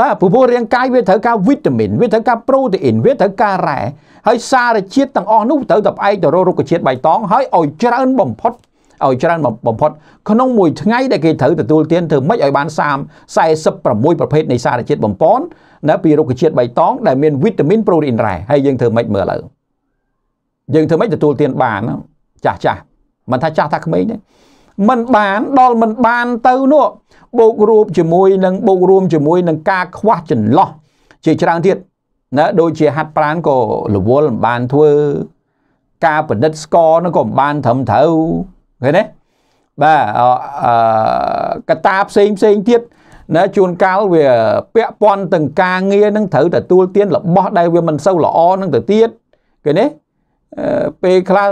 Speaker 1: បាទព្រោះរាងកាយវាត្រូវការវីតាមីនវាត្រូវការប្រូតេអ៊ីនវាត្រូវការរ៉ែហើយសារជាតិទាំងអស់នោះត្រូវតែផ្អែកទៅរករុក្ខជាតិបៃតង ហើយឲ្យច្រើនបំផុតឲ្យច្រើនបំផុតក្នុងមួយថ្ងៃដែលគេត្រូវទទួលទានធ្វើម៉េចឲ្យបាន30 46ប្រភេទនៃសារជាតិបំពន់ណាពីរុក្ខជាតិបៃតងដែលមានវីតាមីនប្រូតេអ៊ីនរ៉ែហើយយើងធ្វើម៉េចមើលឡើយយើងធ្វើម៉េចទទួលទានបាន ចាស់ចាស់មិនថាចាស់ថាក្មេងទេមិនបានដល់មិនបានទៅនោះបូករួមជាមួយនឹងបូករួមជាមួយនឹងការខ្វះចន្លោះជាច្រើនទៀតណាដូចជាហាត់ប្រានក៏រវល់មិនបានធ្វើការបណ្ឌិតស្គរនឹងក៏មិនបានត្រឹមត្រូវឃើញទេបាទអឺកតាផ្សេងផ្សេងទៀតណាជួនកាលវាពាក់ព័ន្ធទាំងការងារនឹងត្រូវទទួលទានរបស់ដែលវាមិនសូវល្អនឹងទៅទៀតឃើញទេពេលខ្លះ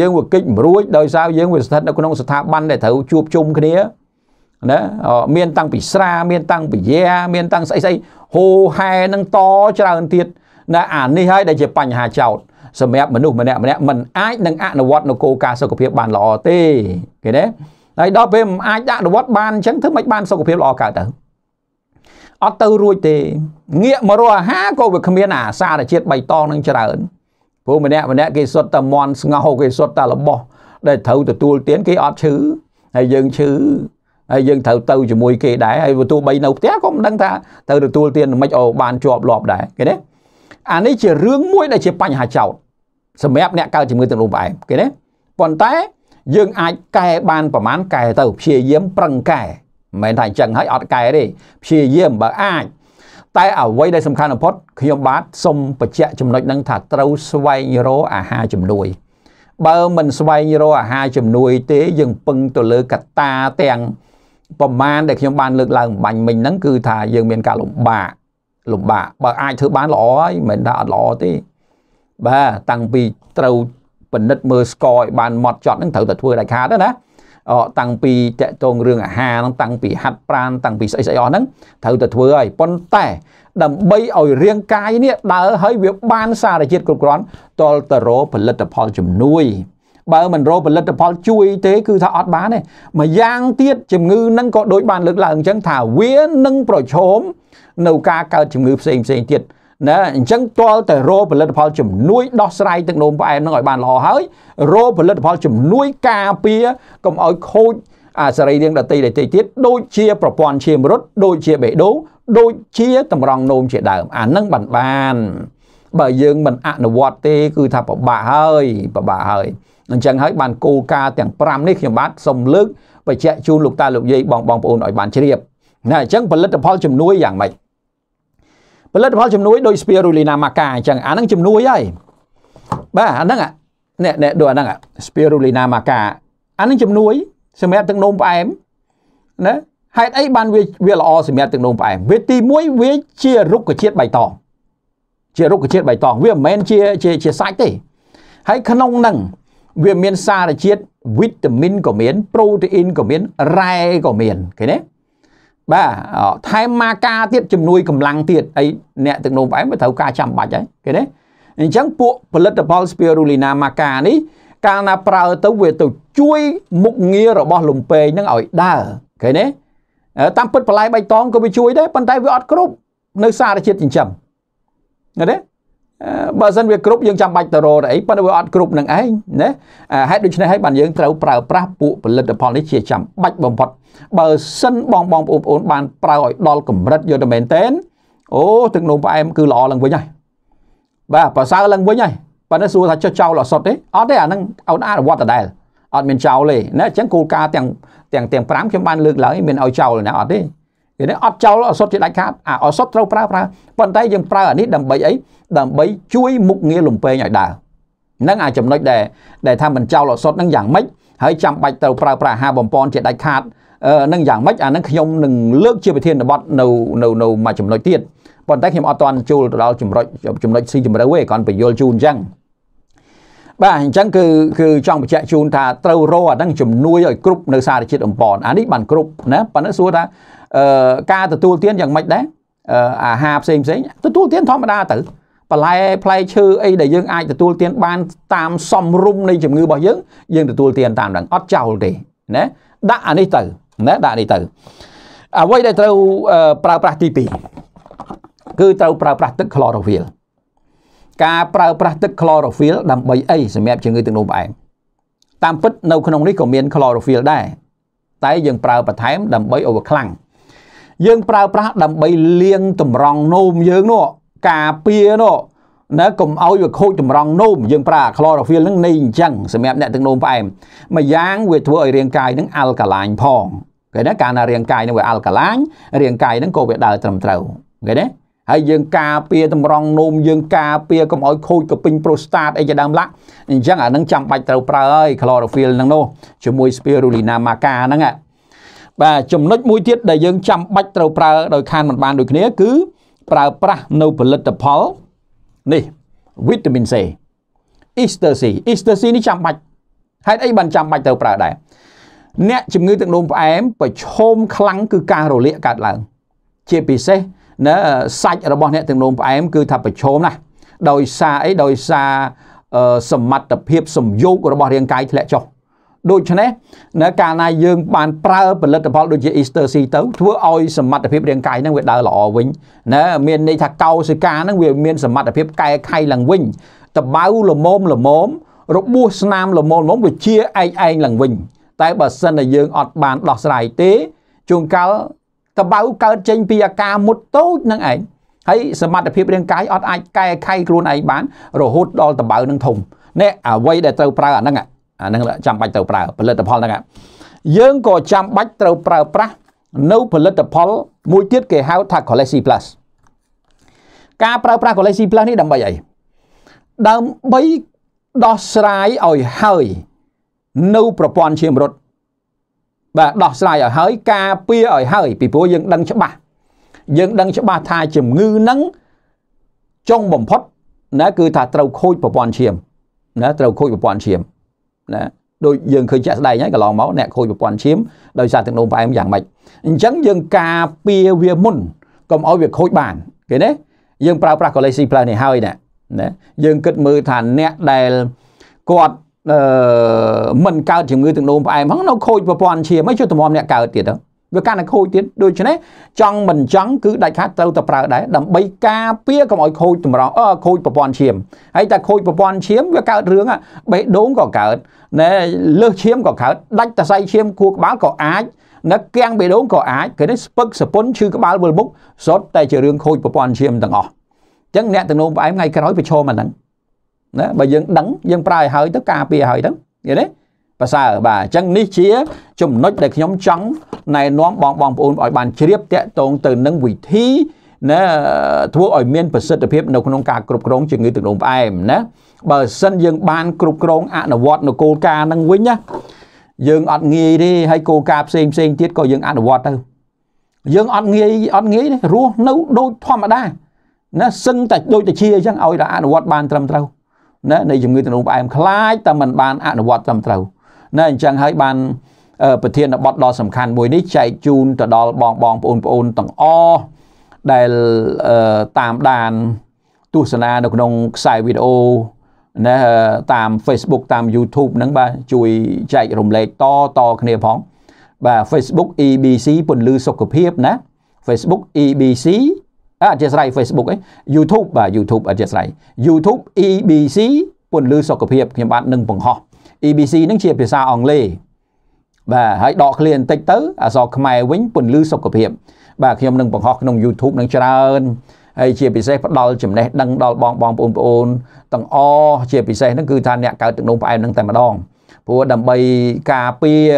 Speaker 1: យើងវាកិច្ចមិនរួចដោយសារយើងវាស្ថិតនៅក្នុងស្ថាប័នដែលត្រូវជួបជុំគ្នាណាមានតាំងពីស្រា មានតាំងពីយ៉ាមានតាំងស្អីស្អីហូហែនឹងតច្រើនទៀតណាអានេះហើយដែលជាបញ្ហាចោតសម្រាប់មនុស្សម្នាក់ម្នាក់មិនអាចនឹងអនុវត្តនៅគោលការណ៍សុខភាពបានល្អទេឃើញទេហើយដល់ពេលមិនអាចអនុវត្តបានអញ្ចឹងធ្វើម៉េចបានសុខភាពល្អកើតទៅអត់ទៅរួចទេងាកមករកអាហារក៏វាគ្មានអាសារជាតិបៃតងនឹងច្រើនព្រោះម្នាក់ម្នាក់គេសុទ្ធតែមន់ស្ងោគេសុទ្ធតែរបស់ដែលត្រូវទទួលទានគេអត់ឈឺហើយយើងឈឺហើយយើងត្រូវទៅជាមួយគេដែរហើយបើទោះបីនៅផ្ទះក៏មិនដឹងថាត្រូវទទួលទានមិនអូបានជាប់លាប់ដែរគេណាអានេះជារឿងមួយដែលជាបញ្ហាចោតសម្រាប់អ្នកកើតជំងឺទឹកនោមផ្អែមគេណាប៉ុន្តែយើងអាចកែបានប្រហែលកែទៅព្យាយាមប្រឹងកែមិនមែនថាអញ្ចឹងហើយអត់កែទេព្យាយាមបើអាចតែអ្វីដែលសំខាន់បំផុតខ្ញុំបាទសូមបញ្ជាក់ចំណុចហ្នឹងថាត្រូវស្វែងរកអាហារជំនួយបើមិនស្វែងរកអាហារជំនួយទេ យើងពឹងទៅលើកតាទាំងប្រមាណដែលខ្ញុំបានលើកឡើងបាញ់មិញហ្នឹងគឺថាយើងមានការលំបាក លំបាកបើអាចធ្វើបានល្អហើយមិនថាអត់ល្អទេបាទតាំងពីត្រូវពិនិត្យមើលស្កឲ្យបានម៉ត់ចត់ហ្នឹងត្រូវតែធ្វើដាច់ខាតណាតាំងពីតកតងរឿងអាហារហ្នឹងតាំងពីហាត់ប្រាណតាំងពីស្អីស្អីអស់ហ្នឹងត្រូវតែធ្វើហើយប៉ុន្តែដើម្បីឲ្យរាងកាយនេះដើរឲ្យវាបានសារជាតិគ្រប់គ្រាន់តលតរផលិតផលជំនួយបើមិនរកផលិតផលជួយទេគឺថាអត់បានទេមួយយ៉ាងទៀតជំងឺនឹងក៏ដូចបានលើកឡើងអញ្ចឹងថាវានឹងប្រឈមនៅការកើតជំងឺផ្សេងផ្សេងទៀតណាអញ្ចឹងទាល់តែរោផលិតផលជំនួយដោះស្រាយទឹកនោមផ្អែមនឹងឲ្យបានល្អហើយរោផលិតផលជំនួយការពារកុំឲ្យខូចអាសរីរាង្គដតីដតីទៀតដូចជាប្រព័ន្ធឈាមរត់ដូចជាបេះដូងដូចជាតម្រង់នោមជាដើមអានឹងបានបានបើយើងមិនអនុវត្តទេគឺថាពិបាកហើយពិបាកហើយអញ្ចឹងហើយបានគោលការណ៍ទាំង5នេះខ្ញុំបាទសូមលើកបញ្ជាក់ជូនលោកតាលោកយាយបងបងប្អូនឲ្យបានជ្រាបណាអញ្ចឹងផលិតផលជំនួយយ៉ាងម៉េចផលិតផលជំនួយដោយ spirulina maca អញ្ចឹងអាហ្នឹងជំនួយហើយបាទអាហ្នឹងនេះនេះដូចអាហ្នឹង spirulina maca អាហ្នឹងជំនួយសម្រាប់ទឹកនោមផ្អែមណាហេតុអីបានវាវាល្អសម្រាប់ទឹកនោមផ្អែមវាទី1វាជារុក្ខជាតិបៃតងជារុក្ខជាតិបៃតងវាមិនមែនជាជាជាសាច់ទេហើយក្នុងនឹងវាមានសារជាតិវីតាមីនក៏មានប្រូតេអ៊ីនក៏មានរ៉ែក៏មានឃើញទេបាទថែមមកការទៀតជំនួយកម្លាំងទៀតអីអ្នកទឹកនោមផ្អែមវាត្រូវការចាំបាច់ហើយគេណាអញ្ចឹងពួកផលិតផល spirulina maca នេះកាលណាប្រើទៅវាទៅជួយ មុខងាររបស់លំពេងហ្នឹងឲ្យដើរឃើញទេតាមពិតបន្លែបៃតងក៏វាជួយដែរប៉ុន្តែវាអត់គ្រប់នៅសារជាតិចិញ្ចឹមឃើញទេបើសិនវាគ្រប់យើងចាំបាច់ទៅរកអីប៉ុន្តែវាអត់គ្រប់នឹងឯងណាហេតុដូច្នេះហើយបានយើងត្រូវប្រើប្រាស់ពួកផលិតផលនេះជាចាំបាច់បំផុតបើសិនបងបងប្អូនប្អូនបានប្រើឲ្យដល់កម្រិតយកតែមែនតែនអូទឹកនោមផ្អែមគឺល្អឡើងវិញហើយបាទប្រសើរឡើងវិញហើយប៉ុន្តែសួរថាចុះចោលអត់សុទ្ធទេអត់ទេអានឹងអូនអនុវត្តដដែលអត់មានចោលទេណាអញ្ចឹងគោលការណ៍ទាំងទាំងទាំង5ខ្ញុំបានលើកឡើងមានឲ្យចោលណាអត់ទេគេនេះអត់ចោលអសុទ្ធជាដាច់ខាតអាអសុទ្ធត្រូវប្រើប្រើប៉ុន្តែយើងប្រើអានេះដើម្បីអីដើម្បីជួយមុខងារលំពេងឲ្យដើរនឹងអាចំណុចដែលដែលថាមិនចោលអសុទ្ធនឹងយ៉ាងម៉េចហើយចាំបាច់ត្រូវប្រើប្រាស់អាហារបំពន់ជាដាច់ខាតនឹងយ៉ាងម៉េចអានឹងខ្ញុំនឹងលើកជាប្រធានបទនៅនៅនៅមួយចំណុចទៀតប៉ុន្តែខ្ញុំអត់ទាន់ចូលទៅដល់ចំណុចចំណុចស៊ីជម្រៅទេគ្រាន់បញ្យល់ជូនអញ្ចឹងបាទអញ្ចឹងគឺគឺចង់បញ្ជាក់ជូនថាត្រូវរកអានឹងជំនួយឲ្យគ្រប់នៅសារជាតិអំពរអានេះបានគ្រប់ណាប៉ុន្តែសួរថាអឺការទទួលទានយ៉ាងម៉េចដែរអាហារផ្សេងផ្សេងទទួលទានធម្មតាទៅបន្លែផ្លែឈើអីដែលយើងអាចទទួលទាន បាន តាមសមរម្យនៃជំងឺរបស់យើង យើងទទួលទានតាមហ្នឹងអត់ចោលទេណាដាក់អានេះទៅណាដាក់នេះទៅអ្វីដែលត្រូវប្រើប្រាស់ទី2គឺត្រូវប្រើប្រាស់ទឹក chlorophyll ការប្រើប្រាស់ទឹក chlorophyll ដើម្បីអីសម្រាប់ជំងឺទឹកនោមផ្អែមតាមពិតនៅក្នុងនេះក៏មាន chlorophyll ដែរតែយើងប្រើបន្ថែមដើម្បីឲ្យវាខ្លាំងយើងប្រើប្រាស់ដើម្បីលៀងតម្រង់នោមយើងនោះការពារនោះណាកុំឲ្យវាខូចតម្រង់នោមយើងប្រើអាក្លរ៉ូហ្វីលហ្នឹងនៃអញ្ចឹងសម្រាប់អ្នកទឹកនោមផ្អែមមួយយ៉ាងវាធ្វើឲ្យរាងកាយហ្នឹងអាល់កាឡាញ ផងគេណាកាលណារាងកាយហ្នឹងវាអាល់កាឡាញរាងកាយហ្នឹងក៏វាដើរត្រឹមត្រូវគេណាហើយយើងការពារតម្រង់នោមយើងការពារកុំឲ្យខូចកពិញប្រូស្តាតអីជាដើមឡាក់អញ្ចឹងអានឹងចាំបាច់ត្រូវប្រើហើយ chlorophyll ហ្នឹងនោះជាមួយ spirulina maca ហ្នឹងបាទចំណុចមួយទៀតដែលយើងចាំបាច់ត្រូវប្រើដោយខានមិនបានដូចគ្នា គឺ ប្រើប្រាស់នៅផលិតផលនេះវីតាមីន C Easter C Easter C នេះចាំបាច់ហេតុអីបានចាំបាច់ត្រូវប្រើដែរអ្នកជំងឺទឹកនោមផ្អែមប្រឈមខ្លាំងគឺការរលាកកើតឡើង ជាពិសេសណាសាច់របស់អ្នកទឹកនោមផ្អែមគឺថាប្រឈមណាស់ដោយសារអីដោយសារសមត្ថភាពសំយោគរបស់រាងកាយធ្លាក់ចុះដូច្នេះនៅ កាលណាយើងបានប្រើផលិតផលដូចជា Easter C ទៅធ្វើឲ្យសមត្ថភាពរាងកាយហ្នឹងវាដើរល្អវិញណាមានន័យថាកោសិកាហ្នឹងវាមានសមត្ថភាពកែខៃឡើងវិញតបៅលមមលមមរបួសស្នាម លមមលមមវាជាឯកឯងឡើងវិញតែបើសិនតែយើងអត់បានដោះស្រាយទេជួនកាលតបៅកើតចេញពីអាការមុតតូចហ្នឹងឯងហើយសមត្ថភាពរាងកាយអត់អាចកែខៃខ្លួនឯងបានរហូតដល់តបៅនឹងធំនេះអ្វីដែលត្រូវប្រើអាហ្នឹងអានឹងចាំបាច់ត្រូវប្រើផលិតផលហ្នឹងយើងក៏ចាំបាច់ត្រូវប្រើប្រាស់នៅផលិតផល មួយទៀតគេហៅថា Galaxy Plus ការប្រើប្រាស់ Galaxy Plus នេះដើម្បីអីដើម្បីដោះស្រាយឲ្យហើយនៅប្រព័ន្ធឈាមរត់បាទដោះស្រាយឲ្យហើយ ការពារឲ្យហើយពីព្រោះយើងដឹងច្បាស់យើង ដឹងច្បាស់ថាជំងឺនឹងចុងបំផុតណាគឺថាត្រូវខូចប្រព័ន្ធឈាមណាត្រូវខូចប្រព័ន្ធឈាមណាដូចយើងឃើញជាក់ស្ដែងហើយកន្លងមកអ្នកខូចប្រព័ន្ធឈាមដោយសារទឹកនោមផ្អែមយ៉ាងម៉េចអញ្ចឹងយើងការពារវាមុនកុំឲ្យវាខូចបាន គេណាយើងប្រើប្រាស់កូលេស៊ីផ្លូវនេះហើយណាណាយើងគិតមើលថាអ្នកដែលគាត់អឺមិនកើតជំងឺទឹកនោមផ្អែមហ្នឹងនៅខូចប្រព័ន្ធឈាមហើយជួយតម្រាំអ្នកកើតទៀតហ្នឹងវាកាន់តែខូចទៀតដូច្នេះចង់មិនចង់គឺដាច់ខាតត្រូវតែប្រើដែរដើម្បីការពារកុំឲ្យខូចតម្រង់អឺខូចប្រព័ន្ធឈាមហើយតែខូចប្រព័ន្ធឈាមវាកើតរឿងបេះដូងក៏កើតណែលើសឈាមក៏កើតដាច់តសៃឈាមខួរក្បាលក៏អាចនៅកៀងបេះដូងក៏អាចគេនេះស្ពឹកសពុនឈឺក្បាលវិលមុខសុទ្ធតែជារឿងខូចប្រព័ន្ធឈាមទាំងអស់អញ្ចឹងអ្នកទំនោរផ្អែមថ្ងៃក្រោយប្រឈមអាហ្នឹងណាបើយើងដឹងយើងប្រើឲ្យហើយទៅការពារឲ្យទៅឃើញទេប្រសើរបាទអញ្ចឹងនេះជាចំណុចដែលខ្ញុំចង់ណែនាំបងបងប្អូនឲ្យបានជ្រាបតាក់ទងទៅនឹងវិធីណាធ្វើឲ្យមានប្រសិទ្ធភាពនៅក្នុងការគ្រប់គ្រងជំងឺទឹកនោមផ្អែមណាបើសិនយើងបាន គ្រប់គ្រងអនុវត្តនៅគោលការណ៍នឹងវិញណាយើងអត់ងាយទេហើយគោលការណ៍ផ្សេងផ្សេងទៀតក៏យើងអនុវត្តទៅយើងអត់ងាយអត់ងាយទេរស់នៅដូចធម្មតាណាសឹងតែដូចតាជាអញ្ចឹងឲ្យតែអនុវត្តបានត្រឹមត្រូវណានៃជំងឺទឹកនោមផ្អែមខ្លាចតែมันបានអនុវត្តត្រឹមត្រូវណាអញ្ចឹងហើយបានប្រធានបទដ៏សំខាន់មួយនេះចែកជូនទៅដល់បងបងប្អូនប្អូនទាំងអស់ដែលតាមដានទស្សនានៅក្នុងខ្សែវីដេអូណាតាម Facebook តាម YouTube ហ្នឹងបាទជួយចែករំលែកតតគ្នាផងបាទ Facebook EBC ពន្លឺសុខភាពណា Facebook EBC អធិស្ឋាន Facebook ឯង YouTube បាទ YouTube អធិស្ឋាន YouTube EBC ពន្លឺសុខភាពខ្ញុំបាទនឹងបង្ហោះ EBC នឹងជាភាសាអង់គ្លេសបាទហើយដកឃ្លាបន្តិចទៅអក្សរខ្មែរវិញពន្លឺសុខភាព បាទខ្ញុំនឹងបង្ហោះក្នុង YouTube នឹងច្រើនហើយជាពិសេសផ្ដល់ចំណេះដឹងដល់បងបងប្អូនប្អូនទាំងអជាពិសេសហ្នឹងគឺថាអ្នកកើតទឹកនោមផ្អែមហ្នឹងតែម្ដងព្រោះដើម្បីការពារ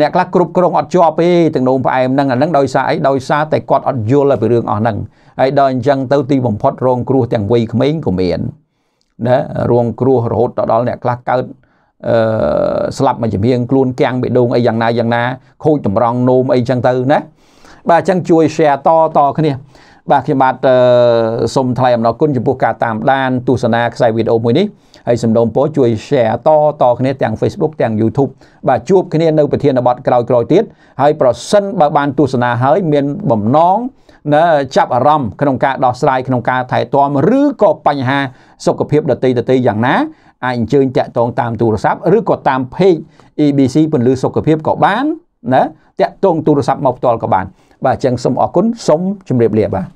Speaker 1: អ្នកខ្លះគ្រប់គ្រងអត់ជាប់ទេទឹកនោមផ្អែមហ្នឹងអាហ្នឹងដោយសារអីដោយសារតែគាត់អត់យល់ពីរឿងអស់ហ្នឹងហើយដល់អញ្ចឹងទៅទីបំផុតរងគ្រោះទាំងវ័យក្មេងក៏មានណារងគ្រោះរហូតដល់អ្នកខ្លះកើតអឺស្លាប់មួយជំហៀងខ្លួនគាំងបេដងអីយ៉ាងណាយ៉ាងណា ខូចតម្រង់នោមអីចឹងទៅណាបាទអញ្ចឹងជួយ share តតគ្នា បាទខ្ញុំបាទសូមថ្លែងអំណរគុណចំពោះការតាមដានទស្សនាខ្សែវីដេអូមួយនេះហើយសំណូមពរជួយ share តតគ្នាទាំង Facebook ទាំង YouTube បាទជួបគ្នានៅប្រធានបទក្រោយៗទៀតហើយប្រសិនបើបានទស្សនាហើយមានបំណងណាចាប់អារម្មណ៍ក្នុងការដោះស្រាយក្នុងការ ថែទាំឬក៏បញ្ហាសុខភាពដតីដតីយ៉ាងណាអាចអញ្ជើញតាក់ទងតាមទូរស័ព្ទឬក៏តាម page EBC ពន្លឺសុខភាពក៏បានណាតាក់ទងទូរស័ព្ទមកផ្ទាល់ក៏បានបាទអញ្ចឹងសូមអរគុណសូមជម្រាបលាបាទ